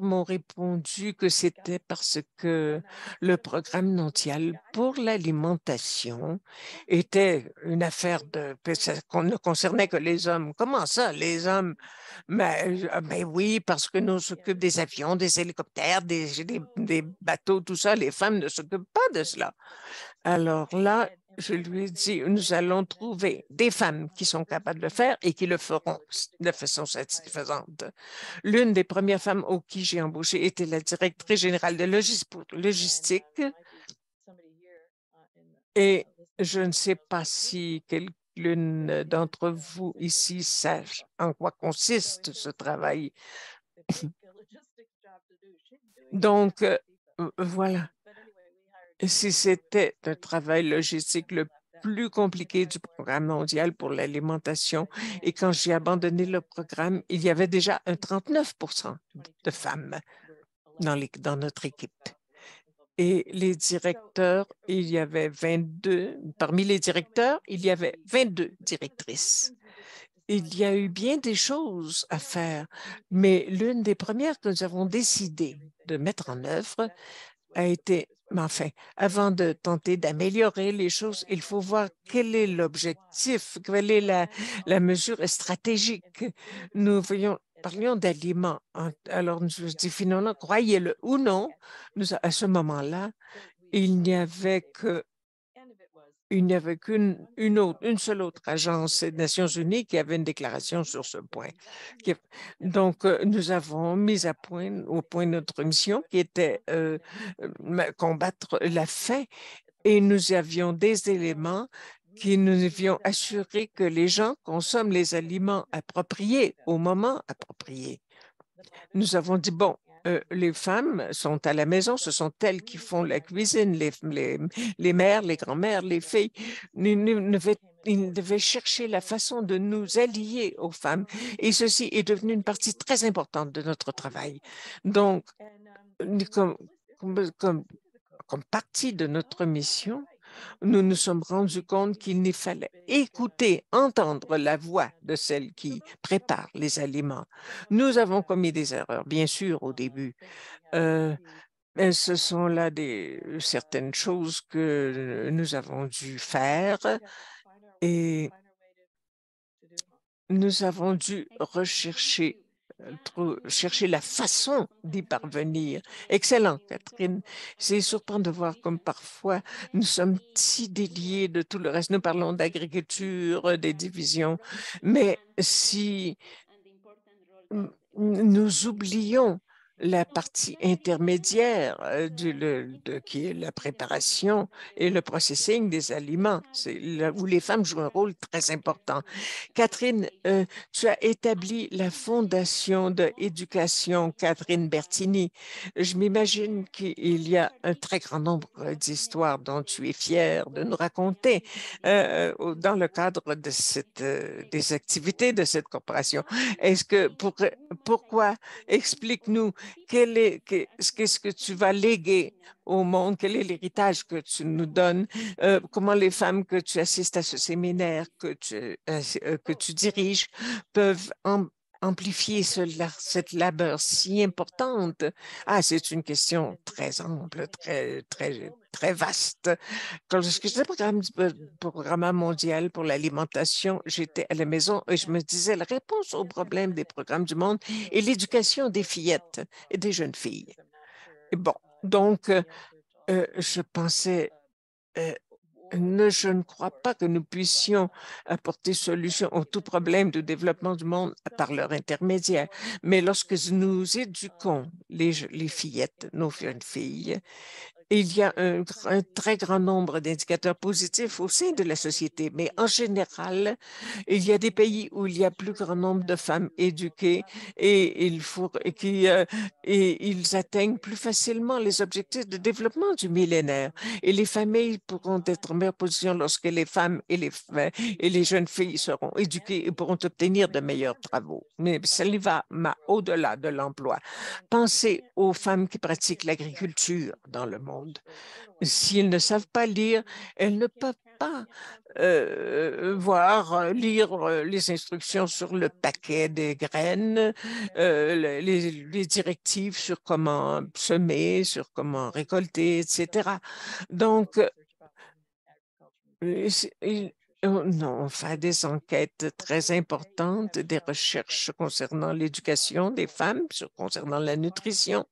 m'ont répondu que c'était parce que le programme nantial pour l'alimentation était une affaire de qu'on ne concernait que les hommes. Comment ça, les hommes Mais, ben, ah mais ben oui, parce que nous s'occupons des avions, des hélicoptères, des, des, des bateaux, tout ça. Les femmes ne s'occupent pas de cela. Alors là, je lui ai dit, nous allons trouver des femmes qui sont capables de le faire et qui le feront de façon satisfaisante. L'une des premières femmes auxquelles j'ai embauché était la directrice générale de logistique. Et je ne sais pas si quelqu'une d'entre vous ici sait en quoi consiste ce travail. Donc, euh, voilà si c'était le travail logistique le plus compliqué du programme mondial pour l'alimentation. Et quand j'ai abandonné le programme, il y avait déjà un 39 de femmes dans, dans notre équipe. Et les directeurs, il y avait 22, parmi les directeurs, il y avait 22 directrices. Il y a eu bien des choses à faire, mais l'une des premières que nous avons décidé de mettre en œuvre, a été, mais enfin, avant de tenter d'améliorer les choses, il faut voir quel est l'objectif, quelle est la, mesure stratégique. Nous voyons parlions d'aliments. Alors, nous dit finalement, croyez-le ou non, nous, à ce moment-là, il n'y avait que il n'y avait qu'une une une seule autre agence des Nations Unies qui avait une déclaration sur ce point. Donc, euh, nous avons mis à point, au point notre mission qui était euh, combattre la faim et nous avions des éléments qui nous avions assuré que les gens consomment les aliments appropriés au moment approprié. Nous avons dit, bon, euh, les femmes sont à la maison, ce sont elles qui font la cuisine, les, les, mères, les grand-mères, les filles. Ils, devaient, chercher la façon de nous allier aux femmes. Et ceci est devenu une partie très importante de notre travail. Donc, comme partie de notre mission, nous nous sommes rendus compte qu'il nous fallait écouter, entendre la voix de celle qui prépare les aliments. Nous avons commis des erreurs, bien sûr, au début. Euh, euh, ce sont là des, certaines choses que nous avons dû faire et nous avons dû rechercher euh, chercher la façon d'y parvenir. Excellent, Catherine. C'est surprenant de voir comme parfois nous sommes si déliés de tout le reste. Nous parlons d'agriculture, des divisions, mais si nous oublions la partie intermédiaire euh, du, de, qui est la préparation et le processing des aliments, c'est là où les femmes jouent un rôle très important. Catherine, euh, tu as établi la fondation d'éducation Catherine Bertini. Je m'imagine qu'il y a un très grand nombre d'histoires dont tu es fière de nous raconter euh, dans le cadre de cette, des activités de cette corporation. Est-ce que pourquoi explique-nous quel est, qu'est-ce que tu vas léguer au monde? Quel est l'héritage que tu nous donnes? Euh, comment les femmes que tu assistes à ce séminaire, que tu, euh, que tu diriges, peuvent en, amplifier cette labeur si importante? Ah, c'est une question très ample, très, très, très vaste. Quand je au euh, programme, mondial pour l'alimentation, j'étais à la maison et je me disais la réponse au problème des programmes du monde est l'éducation des fillettes et des jeunes filles. Et bon, donc, euh, je pensais euh, je ne crois pas que nous puissions apporter solution au tout problème de développement du monde par leur intermédiaire. Mais lorsque nous éduquons les, les fillettes, nos jeunes filles, il y a un, très grand nombre d'indicateurs positifs au sein de la société, mais en général, il y a des pays où il y a plus grand nombre de femmes éduquées et, il faut, qui, euh, et ils atteignent plus facilement les objectifs de développement du millénaire. Et les familles pourront être en meilleure position lorsque les femmes et les, et les jeunes filles seront éduquées et pourront obtenir de meilleurs travaux. Mais cela va au-delà de l'emploi. Pensez aux femmes qui pratiquent l'agriculture dans le monde monde. S'ils ne savent pas lire, elles ne peuvent pas euh, voir, euh, lire euh, les instructions sur le paquet des graines, les, directives sur comment semer, sur comment récolter, etc. Donc, il, Oh, non, on fait des enquêtes très importantes, des recherches concernant l'éducation des femmes, concernant la nutrition.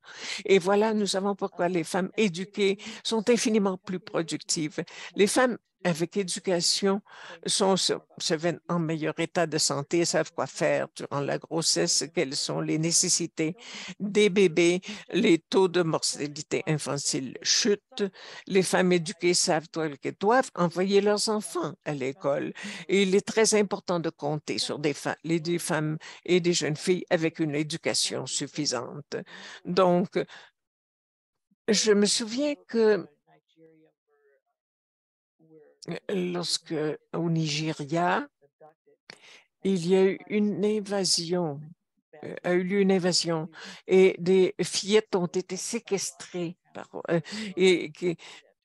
Et voilà, nous savons pourquoi les femmes éduquées sont infiniment plus productives. Les femmes avec éducation sont, se viennent en meilleur état de santé, savent quoi faire durant la grossesse, quelles sont les nécessités des bébés, les taux de mortalité infantile chutent, les femmes éduquées savent qu'elles doivent envoyer leurs enfants à l'école. Et il est très important de compter sur les des femmes et des jeunes filles avec une éducation suffisante. Donc, je me souviens que euh, lorsque au Nigeria, il y a eu une invasion euh, a eu lieu une évasion et des fillettes ont été séquestrées. Par, euh, et,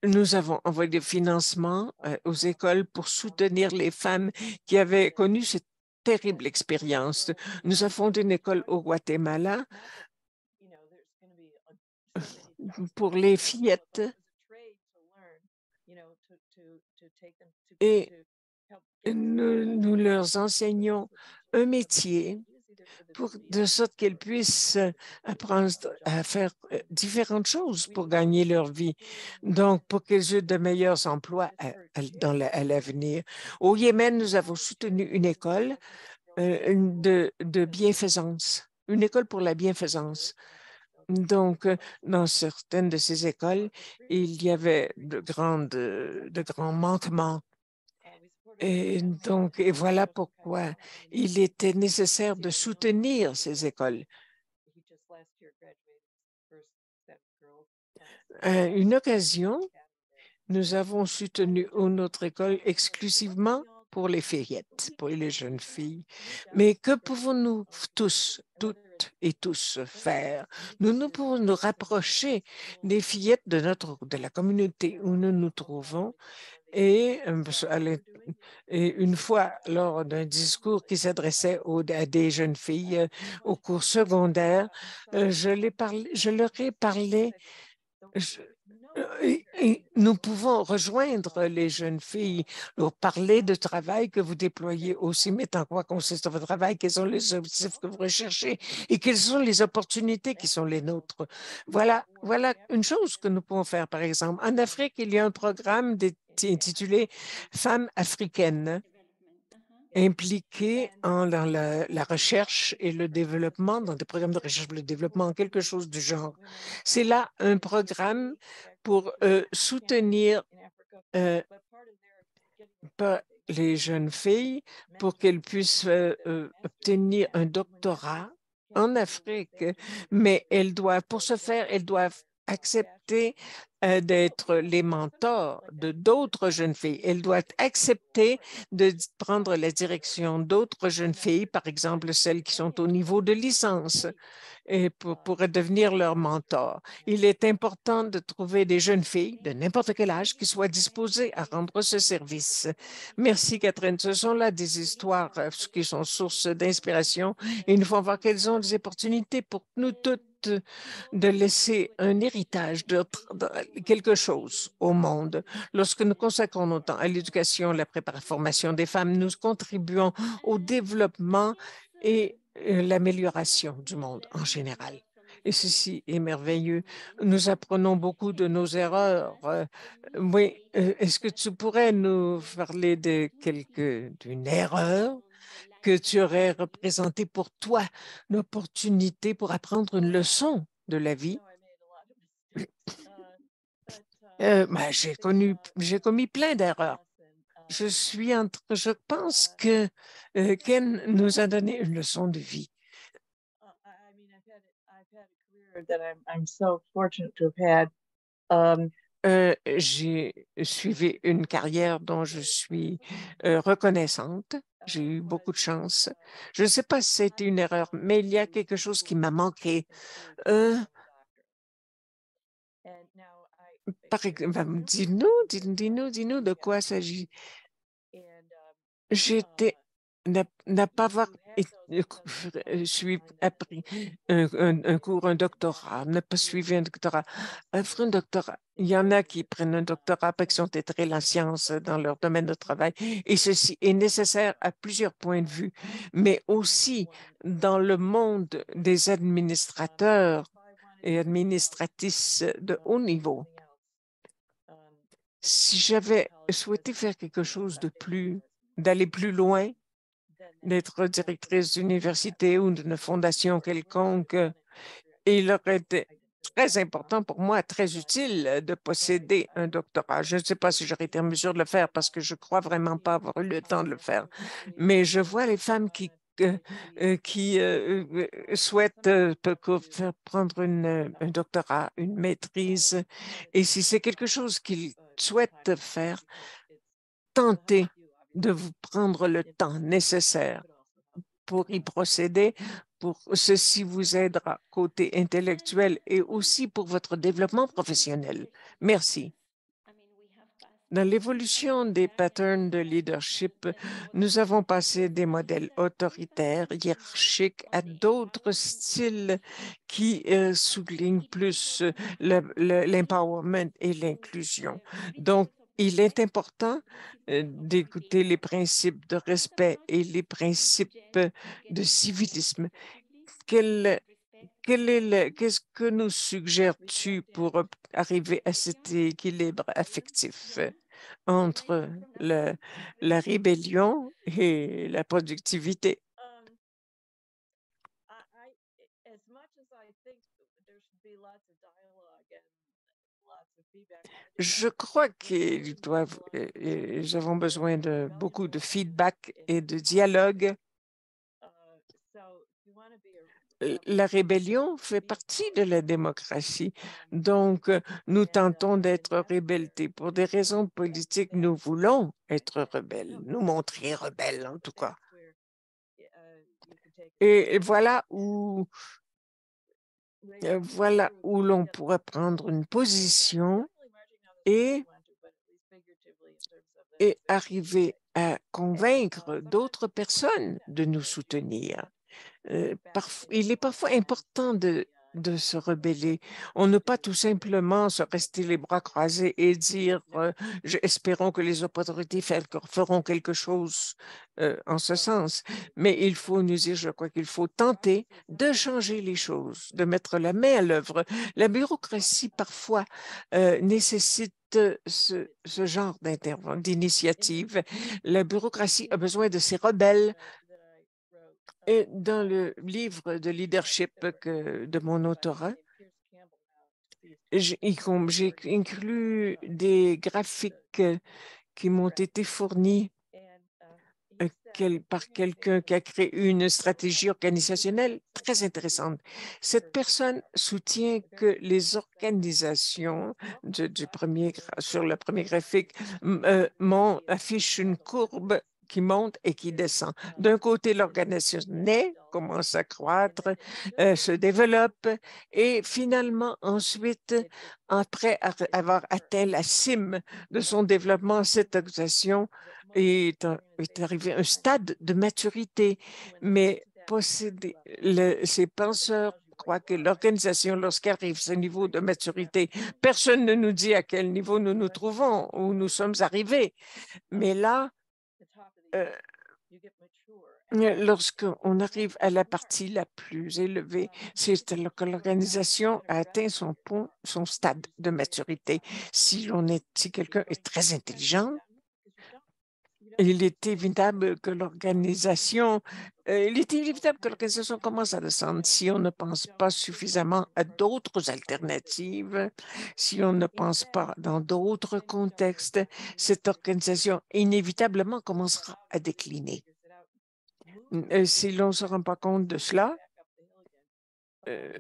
nous avons envoyé des financements aux écoles pour soutenir les femmes qui avaient connu cette terrible expérience. Nous avons fondé une école au Guatemala pour les fillettes et nous, leur enseignons un métier pour de sorte qu'elles puissent euh, apprendre à faire euh, différentes choses pour gagner leur vie, donc pour qu'elles aient de meilleurs emplois à, dans l'avenir. Au Yémen, nous avons soutenu une école euh, de bienfaisance, une école pour la bienfaisance. Donc, euh, dans certaines de ces écoles, il y avait de, grandes, euh, de grands manquements. Et donc, et voilà pourquoi il était nécessaire de soutenir ces écoles. À une occasion, nous avons soutenu notre école exclusivement pour les fillettes, pour les jeunes filles. Mais que pouvons-nous tous, toutes, et tous faire. Nous nous pouvons nous rapprocher des fillettes de, notre, de la communauté où nous nous trouvons et, euh, et, une fois, lors d'un discours qui s'adressait à des jeunes filles euh, au cours secondaire, euh, je, je leur ai parlé et nous pouvons rejoindre les jeunes filles, leur parler de travail que vous déployez aussi, mais en quoi consiste votre travail, quels sont les objectifs que vous recherchez et quelles sont les opportunités qui sont les nôtres. Voilà, voilà une chose que nous pouvons faire, par exemple. En Afrique, il y a un programme intitulé Femmes africaines impliquées dans la, la, recherche et le développement, dans des programmes de recherche et le développement, quelque chose du genre. C'est là un programme pour euh, soutenir euh, les jeunes filles pour qu'elles puissent euh, euh, obtenir un doctorat en Afrique, mais elles doivent, pour ce faire, elles doivent accepter euh, d'être les mentors de d'autres jeunes filles. Elle doit accepter de prendre la direction d'autres jeunes filles, par exemple celles qui sont au niveau de licence, et pour, pour devenir leur mentor. Il est important de trouver des jeunes filles de n'importe quel âge qui soient disposées à rendre ce service. Merci, Catherine. Ce sont là des histoires euh, qui sont source d'inspiration et nous voir quelles ont des opportunités pour nous toutes de, laisser un héritage, de, quelque chose au monde. Lorsque nous consacrons notre temps à l'éducation, la préparation des femmes, nous contribuons au développement et euh, l'amélioration du monde en général. Et ceci est merveilleux. Nous apprenons beaucoup de nos erreurs. Euh, oui, euh, est-ce que tu pourrais nous parler de d'une erreur que tu aurais représenté pour toi l'opportunité pour apprendre une leçon de la vie. Euh, ben, j'ai connu, j'ai commis plein d'erreurs. Je suis entre, je pense que euh, Ken nous a donné une leçon de vie. Euh, j'ai suivi une carrière dont je suis euh, reconnaissante. J'ai eu beaucoup de chance. Je ne sais pas si c'était une erreur, mais il y a quelque chose qui m'a manqué. Euh par exemple, ben, dis-nous, dis-nous, dis-nous de quoi s'agit. J'étais n'a pas avoir suivi, appris un, cours, un doctorat, n'a pas suivi un doctorat. un un doctorat, il y en a qui prennent un doctorat parce qu'ils ont la science euh, dans leur domaine de travail. Et ceci est nécessaire à plusieurs points de vue, mais aussi dans le monde des administrateurs et administratrices de haut niveau. Si j'avais souhaité faire quelque chose de plus, d'aller plus loin, d'être directrice d'université ou d'une fondation quelconque, il aurait été très important pour moi, très utile euh, de posséder un doctorat. Je ne sais pas si j'aurais été en mesure de le faire parce que je crois vraiment pas avoir eu le temps de le faire, mais je vois les femmes qui euh, euh, qui souhaitent faire prendre une, un doctorat, une maîtrise, et si c'est quelque chose qu'ils souhaitent faire, tentez de vous prendre le temps nécessaire pour y procéder, pour ceci vous aidera côté intellectuel et aussi pour votre développement professionnel. Merci. Dans l'évolution des patterns de leadership, nous avons passé des modèles autoritaires, hiérarchiques, à d'autres styles qui euh, soulignent plus l'empowerment et l'inclusion. Donc, il est important euh, d'écouter les principes de respect et les principes euh, de civilisme. Qu'est-ce que nous suggères-tu pour arriver à cet équilibre affectif euh, entre la, la rébellion et la productivité? Je crois que doivent, nous avons besoin de beaucoup de feedback et de dialogue. La rébellion fait partie de la démocratie, mm-hmm. donc euh, nous tentons d'être rebelles. Pour des raisons politiques, nous voulons être rebelles, nous montrer rebelles en tout cas. Uh, et voilà où euh, voilà où l'on pourrait prendre une position et, arriver à convaincre d'autres personnes de nous soutenir. Euh, il est parfois important de de se rebeller. On ne peut pas tout simplement se rester les bras croisés et dire euh, espérons que les autorités feront quelque chose euh, en ce sens. Mais il faut nous dire, je crois qu'il faut tenter de changer les choses, de mettre la main à l'œuvre. La bureaucratie parfois euh, nécessite ce, ce genre d'initiative. La bureaucratie a besoin de ses rebelles et dans le livre de leadership que, de mon autorat, hein, j'ai inclus des graphiques euh, qui m'ont été fournis euh, par quelqu'un qui a créé une stratégie organisationnelle très intéressante. Cette personne soutient que les organisations du premier, sur le premier graphique euh, affichent une courbe qui monte et qui descend. D'un côté, l'organisation naît, commence à croître, euh, se développe et finalement, ensuite, après avoir atteint la cime de son développement, cette organisation est, est arrivée à un stade de maturité. Mais posséder le, ces penseurs croient que l'organisation, lorsqu'arrive ce niveau de maturité, personne ne nous dit à quel niveau nous nous trouvons, où nous sommes arrivés. Mais là, euh, euh, lorsqu'on arrive à la partie la plus élevée, c'est alors que l'organisation a atteint son, son stade de maturité. Si, si quelqu'un est très intelligent, il est évident que l'organisation euh, il est inévitable que l'organisation commence à descendre si on ne pense pas suffisamment à d'autres alternatives, si on ne pense pas dans d'autres contextes, cette organisation inévitablement commencera à décliner. Euh, si l'on ne se rend pas compte de cela, euh,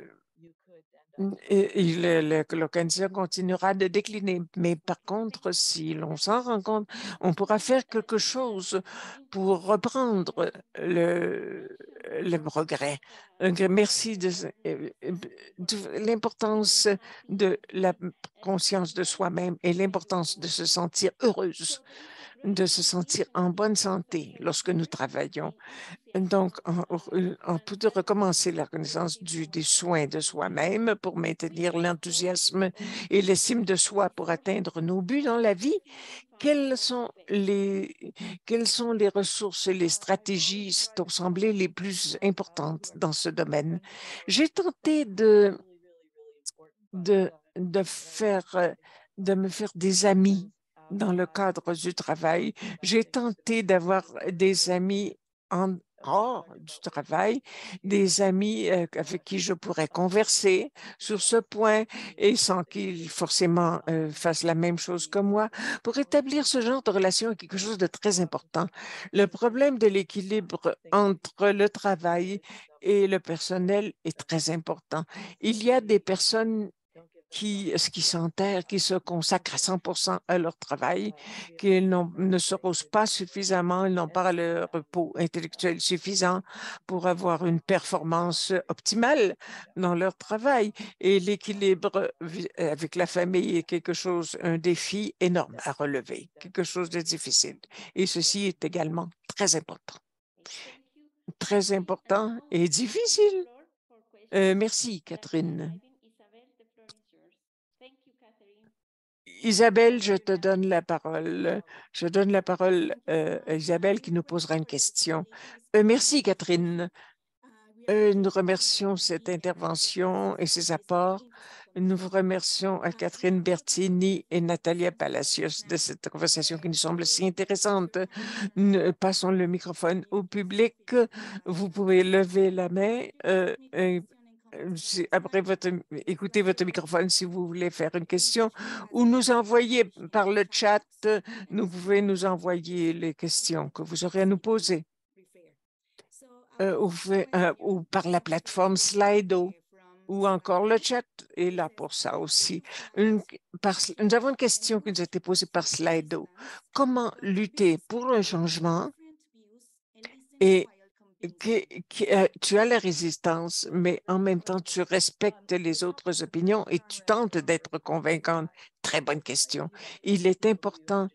le, le, continuera de décliner. Mais par contre, si l'on s'en rend compte, on pourra faire quelque chose pour reprendre le, le progrès. Merci de l'importance de la conscience de soi-même et l'importance de se sentir heureuse de se sentir en bonne santé lorsque nous travaillons. Donc, on, peut recommencer la reconnaissance du, des soins de soi-même pour maintenir l'enthousiasme et l'estime de soi pour atteindre nos buts dans la vie. Quelles sont les, quelles sont les ressources et les stratégies qui ont semblé les plus importantes dans ce domaine? J'ai tenté de, de, de, faire, de me faire des amis dans le cadre du travail. J'ai tenté d'avoir des amis en hors du travail, des amis euh, avec qui je pourrais converser sur ce point et sans qu'ils forcément euh, fassent la même chose que moi. Pour établir ce genre de relation est quelque chose de très important. Le problème de l'équilibre entre le travail et le personnel est très important. Il y a des personnes qui, qui s'enterrent, qui se consacrent à 100% à leur travail, qui ne se reposent pas suffisamment, ils n'ont pas le repos intellectuel suffisant pour avoir une performance optimale dans leur travail. Et l'équilibre avec la famille est quelque chose, un défi énorme à relever, quelque chose de difficile. Et ceci est également très important. Très important et difficile. Euh, merci, Catherine. Isabelle, je te donne la parole. Je donne la parole euh, à Isabelle qui nous posera une question. Euh, merci, Catherine. Euh, nous remercions cette intervention et ses apports. Nous vous remercions à Catherine Bertini et Natalia Palacios de cette conversation qui nous semble si intéressante. passons le microphone au public. Vous pouvez lever la main. Euh, après votre, écoutez votre microphone si vous voulez faire une question ou nous envoyer par le chat, vous pouvez nous envoyer les questions que vous aurez à nous poser euh, euh, ou, par la plateforme Slido ou encore le chat est là pour ça aussi. Une, nous avons une question qui nous a été posée par Slido. Comment lutter pour le changement et euh, tu as la résistance, mais en même temps, tu respectes les autres opinions et tu tentes d'être convaincante. Très bonne question. Il est important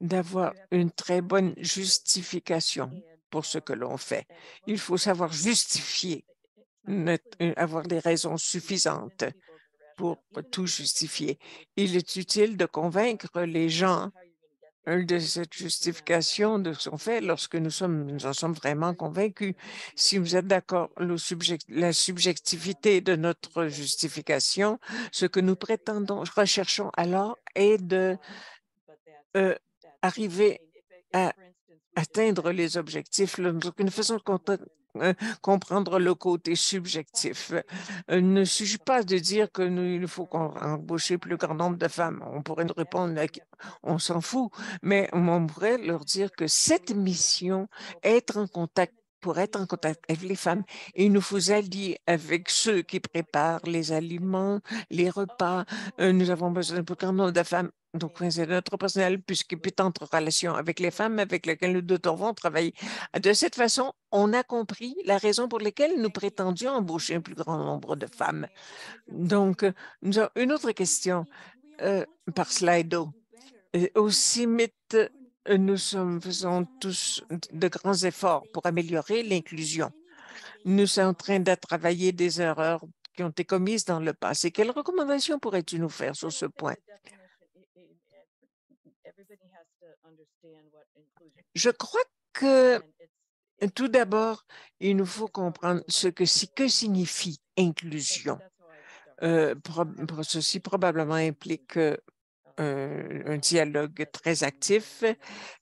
d'avoir une très bonne justification pour ce que l'on fait. Il faut savoir justifier, euh, avoir des raisons suffisantes pour tout justifier. Il est utile de convaincre les gens de cette justification de son fait lorsque nous, sommes, nous en sommes vraiment convaincus. Si vous êtes d'accord, la subjectivité de notre justification, ce que nous prétendons, recherchons alors est de euh, arriver à atteindre les objectifs. donc nous faisons Hein, comprendre le côté subjectif. Il euh, ne suffit pas de dire que nous il faut qu'on embaucher plus grand nombre de femmes. On pourrait nous répondre, on s'en fout, mais on pourrait leur dire que cette mission, être en contact pour être en contact avec les femmes. il nous faut allier avec ceux qui préparent les aliments, les repas. Euh, nous avons besoin de plus grand nombre de femmes donc, c'est notre personnel, puisqu'il peut en relation avec les femmes avec lesquelles nous devons travailler. De cette façon, on a compris la raison pour laquelle nous prétendions embaucher un plus grand nombre de femmes. Donc, une autre question euh, par Slido. Euh, au CIMIT, euh, nous sommes, faisons tous de grands efforts pour améliorer l'inclusion. Nous sommes en train de travailler des erreurs qui ont été commises dans le passé. Quelles recommandations pourrais-tu nous faire sur ce point? Je crois que tout d'abord, il nous faut comprendre ce que, signifie inclusion. Euh, ceci probablement implique euh, un oh, dialogue très actif,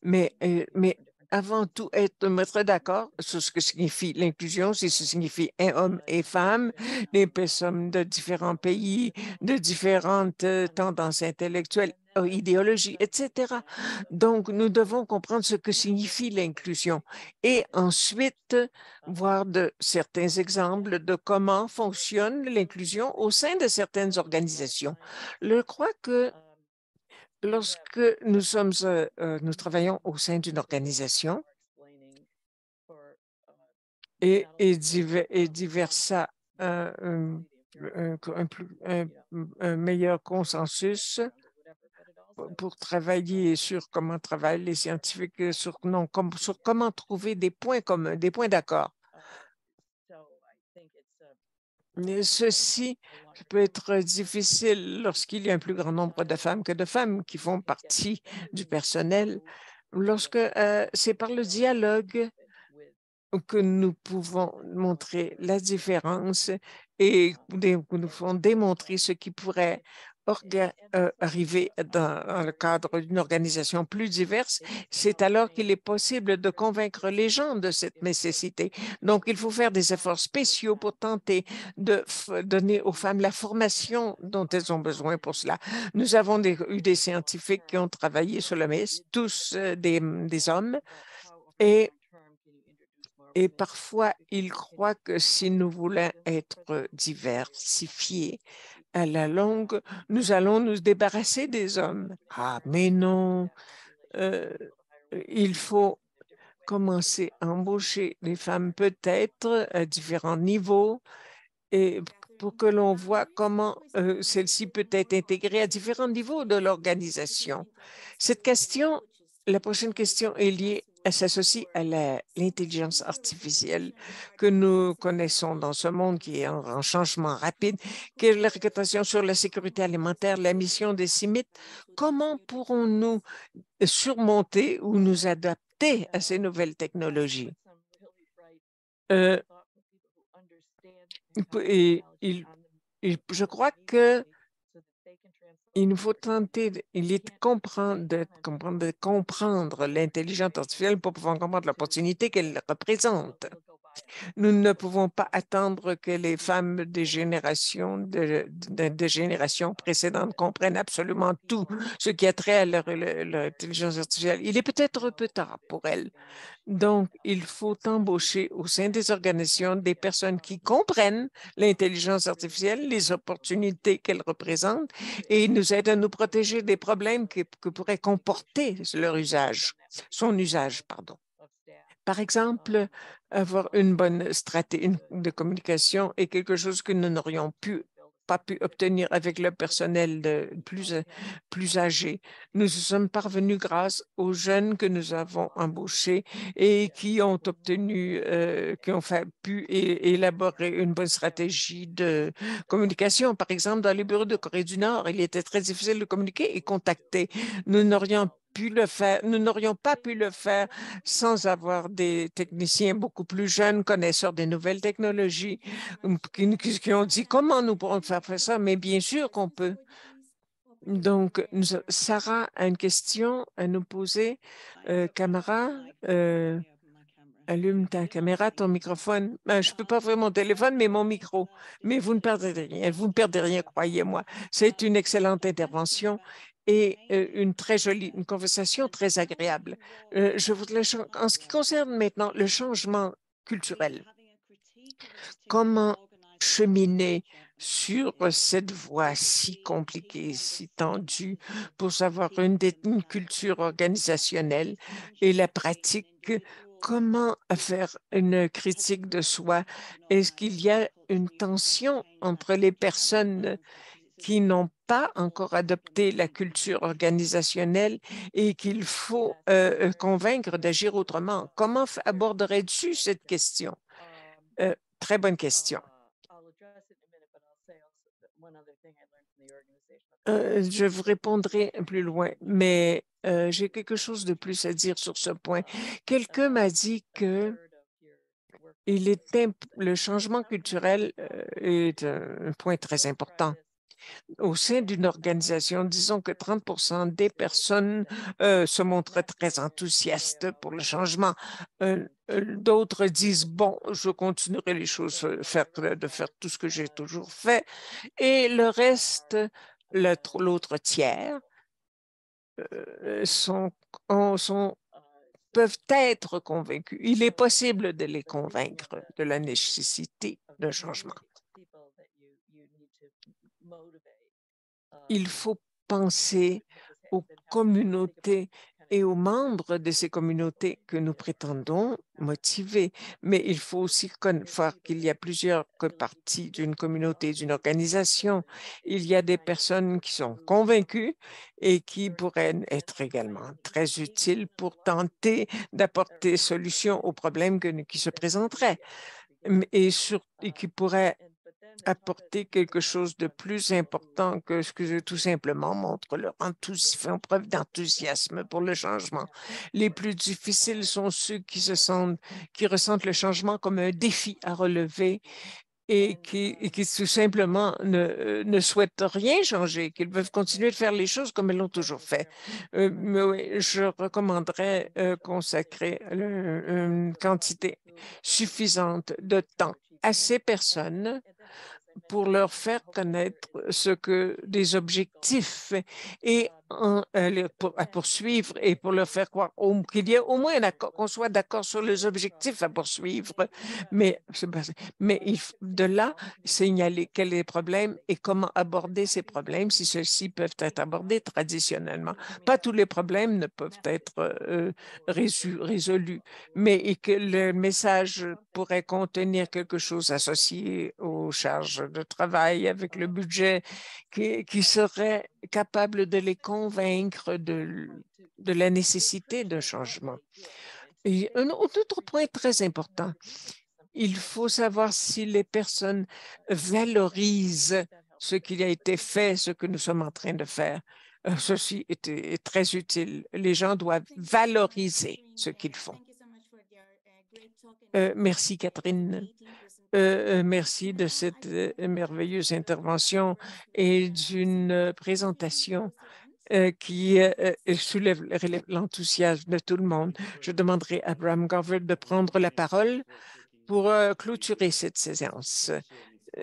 mais, euh, mais avant tout être mettre d'accord sur ce que signifie l'inclusion, si ça signifie un homme et femme, des personnes de différents pays, de différentes euh, tendances intellectuelles, euh, idéologies, etc. Donc, nous devons comprendre ce que signifie l'inclusion et ensuite voir de certains exemples de comment fonctionne l'inclusion au sein de certaines organisations. Je crois que Lorsque nous, sommes, euh, euh, nous travaillons au sein d'une organisation et, diversa un, meilleur consensus pour, travailler sur comment travaillent les scientifiques, sur, non, sur comment trouver des points communs, des points d'accord. Ceci peut être difficile lorsqu'il y a un plus grand nombre de femmes que de femmes qui font partie du personnel. Lorsque euh, c'est par le dialogue que nous pouvons montrer la différence et que nous pouvons démontrer ce qui pourrait euh, arriver dans le cadre d'une organisation plus diverse, c'est alors qu'il est possible de convaincre les gens de cette nécessité. Donc, il faut faire des efforts spéciaux pour tenter de donner aux femmes la formation dont elles ont besoin pour cela. Nous avons eu des scientifiques qui ont travaillé sur le MES, tous euh, des, mm, hommes, et et parfois, ils croient que si nous voulons être diversifiés, à la longue, nous allons nous débarrasser des hommes. Ah, mais non, euh, il faut commencer à embaucher les femmes peut-être à différents niveaux et pour que l'on voit comment euh, celles celle-ci peut être intégrée à différents niveaux de l'organisation. Cette question, la prochaine question est liée elle s'associe à l'intelligence artificielle que nous connaissons dans ce monde qui est en, changement rapide, que la réputation sur la sécurité alimentaire, la mission des CIMIT. Comment pourrons-nous surmonter ou nous adapter à ces nouvelles technologies? Euh, je crois que il faut tenter, il est comprendre, comprendre, de comprendre l'intelligence artificielle pour pouvoir comprendre l'opportunité qu'elle représente. Nous ne pouvons pas attendre que les femmes des générations, des générations précédentes comprennent absolument tout ce qui a trait à leur, intelligence artificielle. Il est peut-être peu tard pour elles. Donc, il faut embaucher au sein des organisations des personnes qui comprennent l'intelligence artificielle, les opportunités qu'elle représente et nous aident à nous protéger des problèmes que, que pourrait comporter leur usage, son usage, pardon. Par exemple, avoir une bonne stratégie de communication est quelque chose que nous n'aurions pu pas pu obtenir avec le personnel plus, plus âgé. Nous sommes parvenus grâce aux jeunes que nous avons embauchés et qui ont obtenu, euh, qui ont pu élaborer une bonne stratégie de communication. Par exemple, dans les bureaux de Corée du Nord, il était très difficile de communiquer et contacter. Nous n'aurions pu le faire, nous n'aurions pas pu le faire sans avoir des techniciens beaucoup plus jeunes, connaisseurs des nouvelles technologies, qui, ont dit comment nous pourrons faire, ça, mais bien sûr qu'on peut. Donc, Sarah a une question à nous poser. Euh, caméra, euh, allume ta caméra, ton microphone. Ben, je ne peux pas ouvrir mon téléphone, mais mon micro. Mais vous ne perdez rien, vous ne perdez rien, croyez-moi. C'est une excellente intervention et une très jolie, une conversation très agréable. Je en ce qui concerne maintenant le changement culturel, comment cheminer sur cette voie si compliquée, si tendue, pour savoir une, une culture organisationnelle et la pratique comment faire une critique de soi? Est-ce qu'il y a une tension entre les personnes qui n'ont pas encore adopté la culture organisationnelle et qu'il faut euh, euh, convaincre d'agir autrement. Comment aborderais-tu cette question? Euh, très bonne question. je vous répondrai plus loin, mais j'ai quelque chose de plus à dire sur ce point. Quelqu'un m'a dit que il est le changement culturel est un point très important au sein d'une organisation, disons que 30 des personnes euh, se montrent très enthousiastes pour le changement. Euh, euh, d'autres disent, bon, je continuerai les choses, faire, de faire tout ce que j'ai toujours fait. Et le reste, l'autre tiers, sont, sont peuvent être convaincus. Il est possible de les convaincre de la nécessité d'un changement. Uh, il faut penser aux communautés et aux membres de ces communautés que nous prétendons motiver. Mais il faut aussi voir qu'il y a plusieurs parties d'une communauté, d'une organisation. Il y a des personnes qui sont mm-hmm. convaincues et qui pourraient être également très utiles pour tenter d'apporter solution aux problèmes qui se présenteraient et, et uh, qui pourraient apporter quelque chose de plus important que ce que je tout simplement montre. leur enthousiasme, preuve d'enthousiasme pour le changement. Les plus difficiles sont ceux qui se sentent, qui ressentent le changement comme un défi à relever et qui, qui tout simplement euh, ne, souhaitent rien changer, qu'ils peuvent continuer de faire les choses comme elles l'ont toujours fait. Euh, je recommanderais euh, consacrer une quantité suffisante de temps à ces personnes pour leur faire connaître ce que des objectifs et à poursuivre et pour leur faire croire qu'il y a au moins qu'on soit d'accord sur les objectifs à poursuivre. Mais, mais de là, signaler quels sont les problèmes et comment aborder ces problèmes si ceux-ci peuvent être abordés traditionnellement. Pas tous les problèmes ne peuvent être euh, résolus, mais que le message pourrait contenir quelque chose associé aux charges de travail avec le budget qui, qui serait capable de les contenir convaincre de, de la nécessité d'un changement. Et un autre point très important, il faut savoir si les personnes valorisent ce qui a été fait, ce que nous sommes en train de faire. Euh, ceci est, très utile. Les gens doivent valoriser ce qu'ils font. Euh, merci, Catherine. Euh, merci de cette merveilleuse intervention et d'une présentation euh, qui euh, euh, soulève l'enthousiasme de tout le monde. Je demanderai à Bram Gover de prendre la parole pour clôturer cette séance.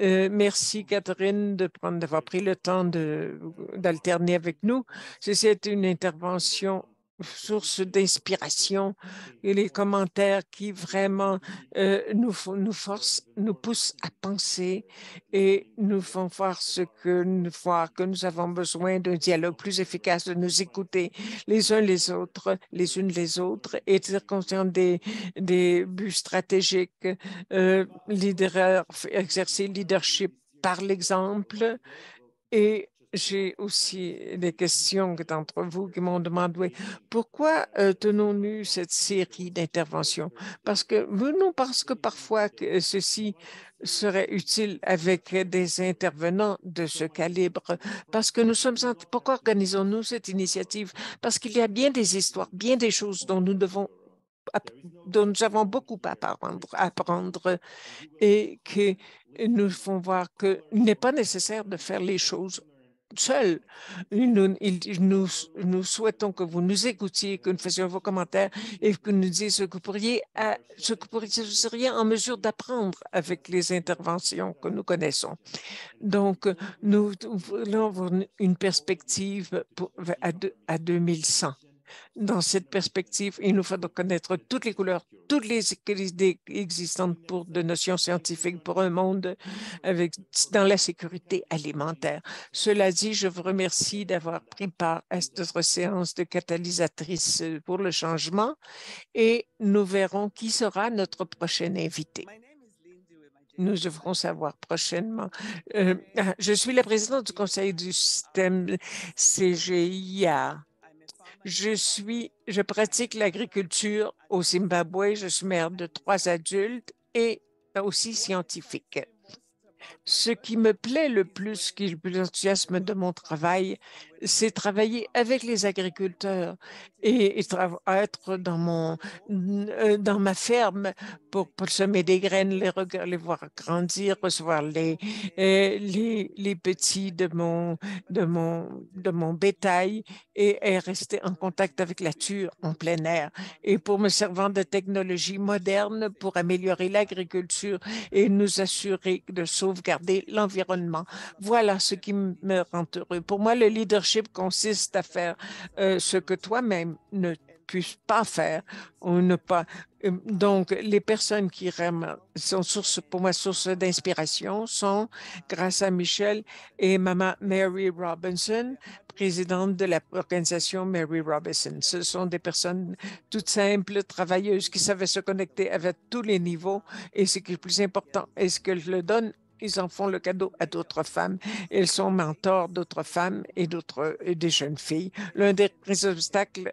merci, Catherine, d'avoir pris le temps d'alterner avec nous. C'est une intervention source d'inspiration et les commentaires qui vraiment euh, nous, nous forcent, nous poussent à penser et nous font voir ce que nous voir que nous avons besoin d'un dialogue plus efficace, de nous écouter les uns les autres, les unes les autres, et de conscient des, des buts stratégiques, euh, leader, euh, exercer leadership par l'exemple et j'ai aussi des questions d'entre vous qui m'ont demandé pourquoi euh, tenons-nous cette série d'interventions Parce que nous, parce que parfois ceci serait utile avec des intervenants de ce calibre parce que nous sommes pourquoi organisons-nous cette initiative parce qu'il y a bien des histoires bien des choses dont nous devons dont nous avons beaucoup à apprendre, et que nous font voir qu'il n'est pas nécessaire de faire les choses seul. Nous, nous, souhaitons que vous nous écoutiez, que nous fassions vos commentaires et que nous disiez euh, ce que vous, pourriez ce que vous seriez en mesure d'apprendre avec les interventions que nous connaissons. Donc, nous voulons une perspective pour, à, à 2100. Dans cette perspective, il nous faut connaître toutes les couleurs, toutes les idées existantes pour de notions scientifiques pour un monde avec, dans la sécurité alimentaire. Cela dit, je vous remercie d'avoir pris part à cette séance de catalysatrice pour le changement et nous verrons qui sera notre prochain invité nous devrons savoir prochainement. Euh, je suis la présidente du Conseil du système CGIA. Je suis, je pratique l'agriculture au Zimbabwe. Je suis mère de trois adultes et aussi scientifique. Ce qui me plaît le plus, qui est le de mon travail, c'est travailler avec les agriculteurs et, être dans, mon, euh, dans ma ferme pour, semer des graines, les, les voir grandir, recevoir les, euh, les, les, petits de mon, de, mon, de mon bétail et, rester en contact avec la nature en plein air. Et pour me servir de technologies modernes pour améliorer l'agriculture et nous assurer de sauvegarder l'environnement. Voilà ce qui me rend heureux. Pour moi, le leadership consiste à faire euh, ce que toi-même ne puisse pas faire ou ne pas. Euh, donc, les personnes qui sont source, pour moi, source d'inspiration sont, grâce à Michel et maman Mary Robinson, présidente de l'organisation Mary Robinson. Ce sont des personnes toutes simples, travailleuses, qui savaient se connecter avec tous les niveaux et ce qui est le plus important est ce que je le donne, ils en font le cadeau à d'autres femmes. Elles sont mentors d'autres femmes et d'autres des jeunes filles. L'un des obstacles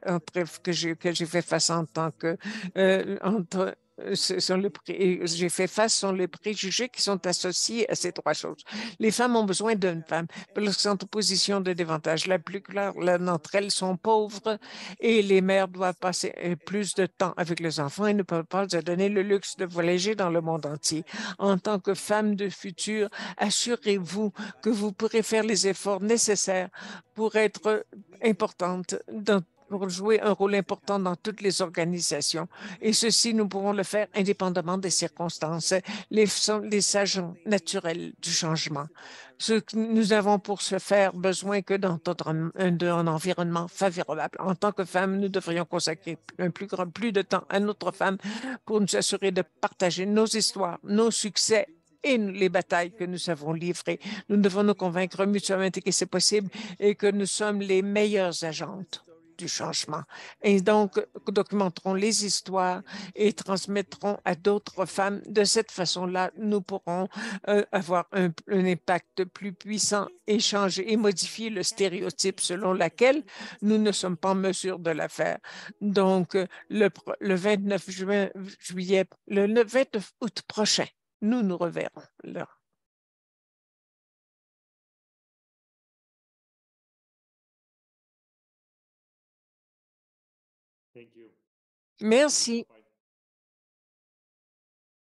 que j'ai que j'ai fait face en tant que euh, entre euh, sont les, j'ai fait face sont les préjugés qui sont associés à ces trois choses. Les femmes ont besoin d'une femme parce qu'elles sont en position de dévantage. La plupart d'entre elles sont pauvres et les mères doivent passer euh, plus de temps avec les enfants et ne peuvent pas se donner le luxe de voyager dans le monde entier. En tant que femme de futur, assurez-vous que vous pourrez faire les efforts nécessaires pour être importante dans pour jouer un rôle important dans toutes les organisations. Et ceci, nous pourrons le faire indépendamment des circonstances. Les les agents naturels du changement. Ce que nous avons pour ce faire besoin que d'entendre un, environnement favorable. En tant que femmes, nous devrions consacrer un plus grand plus de temps à notre femme pour nous assurer de partager nos histoires, nos succès et les batailles que nous avons livrées. Nous devons nous convaincre mutuellement que c'est possible et que nous sommes les meilleures agentes du changement. Et donc, documenterons les histoires et transmettront à d'autres femmes. De cette façon-là, nous pourrons euh, avoir un, impact plus puissant et changer et modifier le stéréotype selon lequel nous ne sommes pas en mesure de la faire. Donc, le, 29 juillet, le 29 août prochain, nous nous reverrons là. Merci.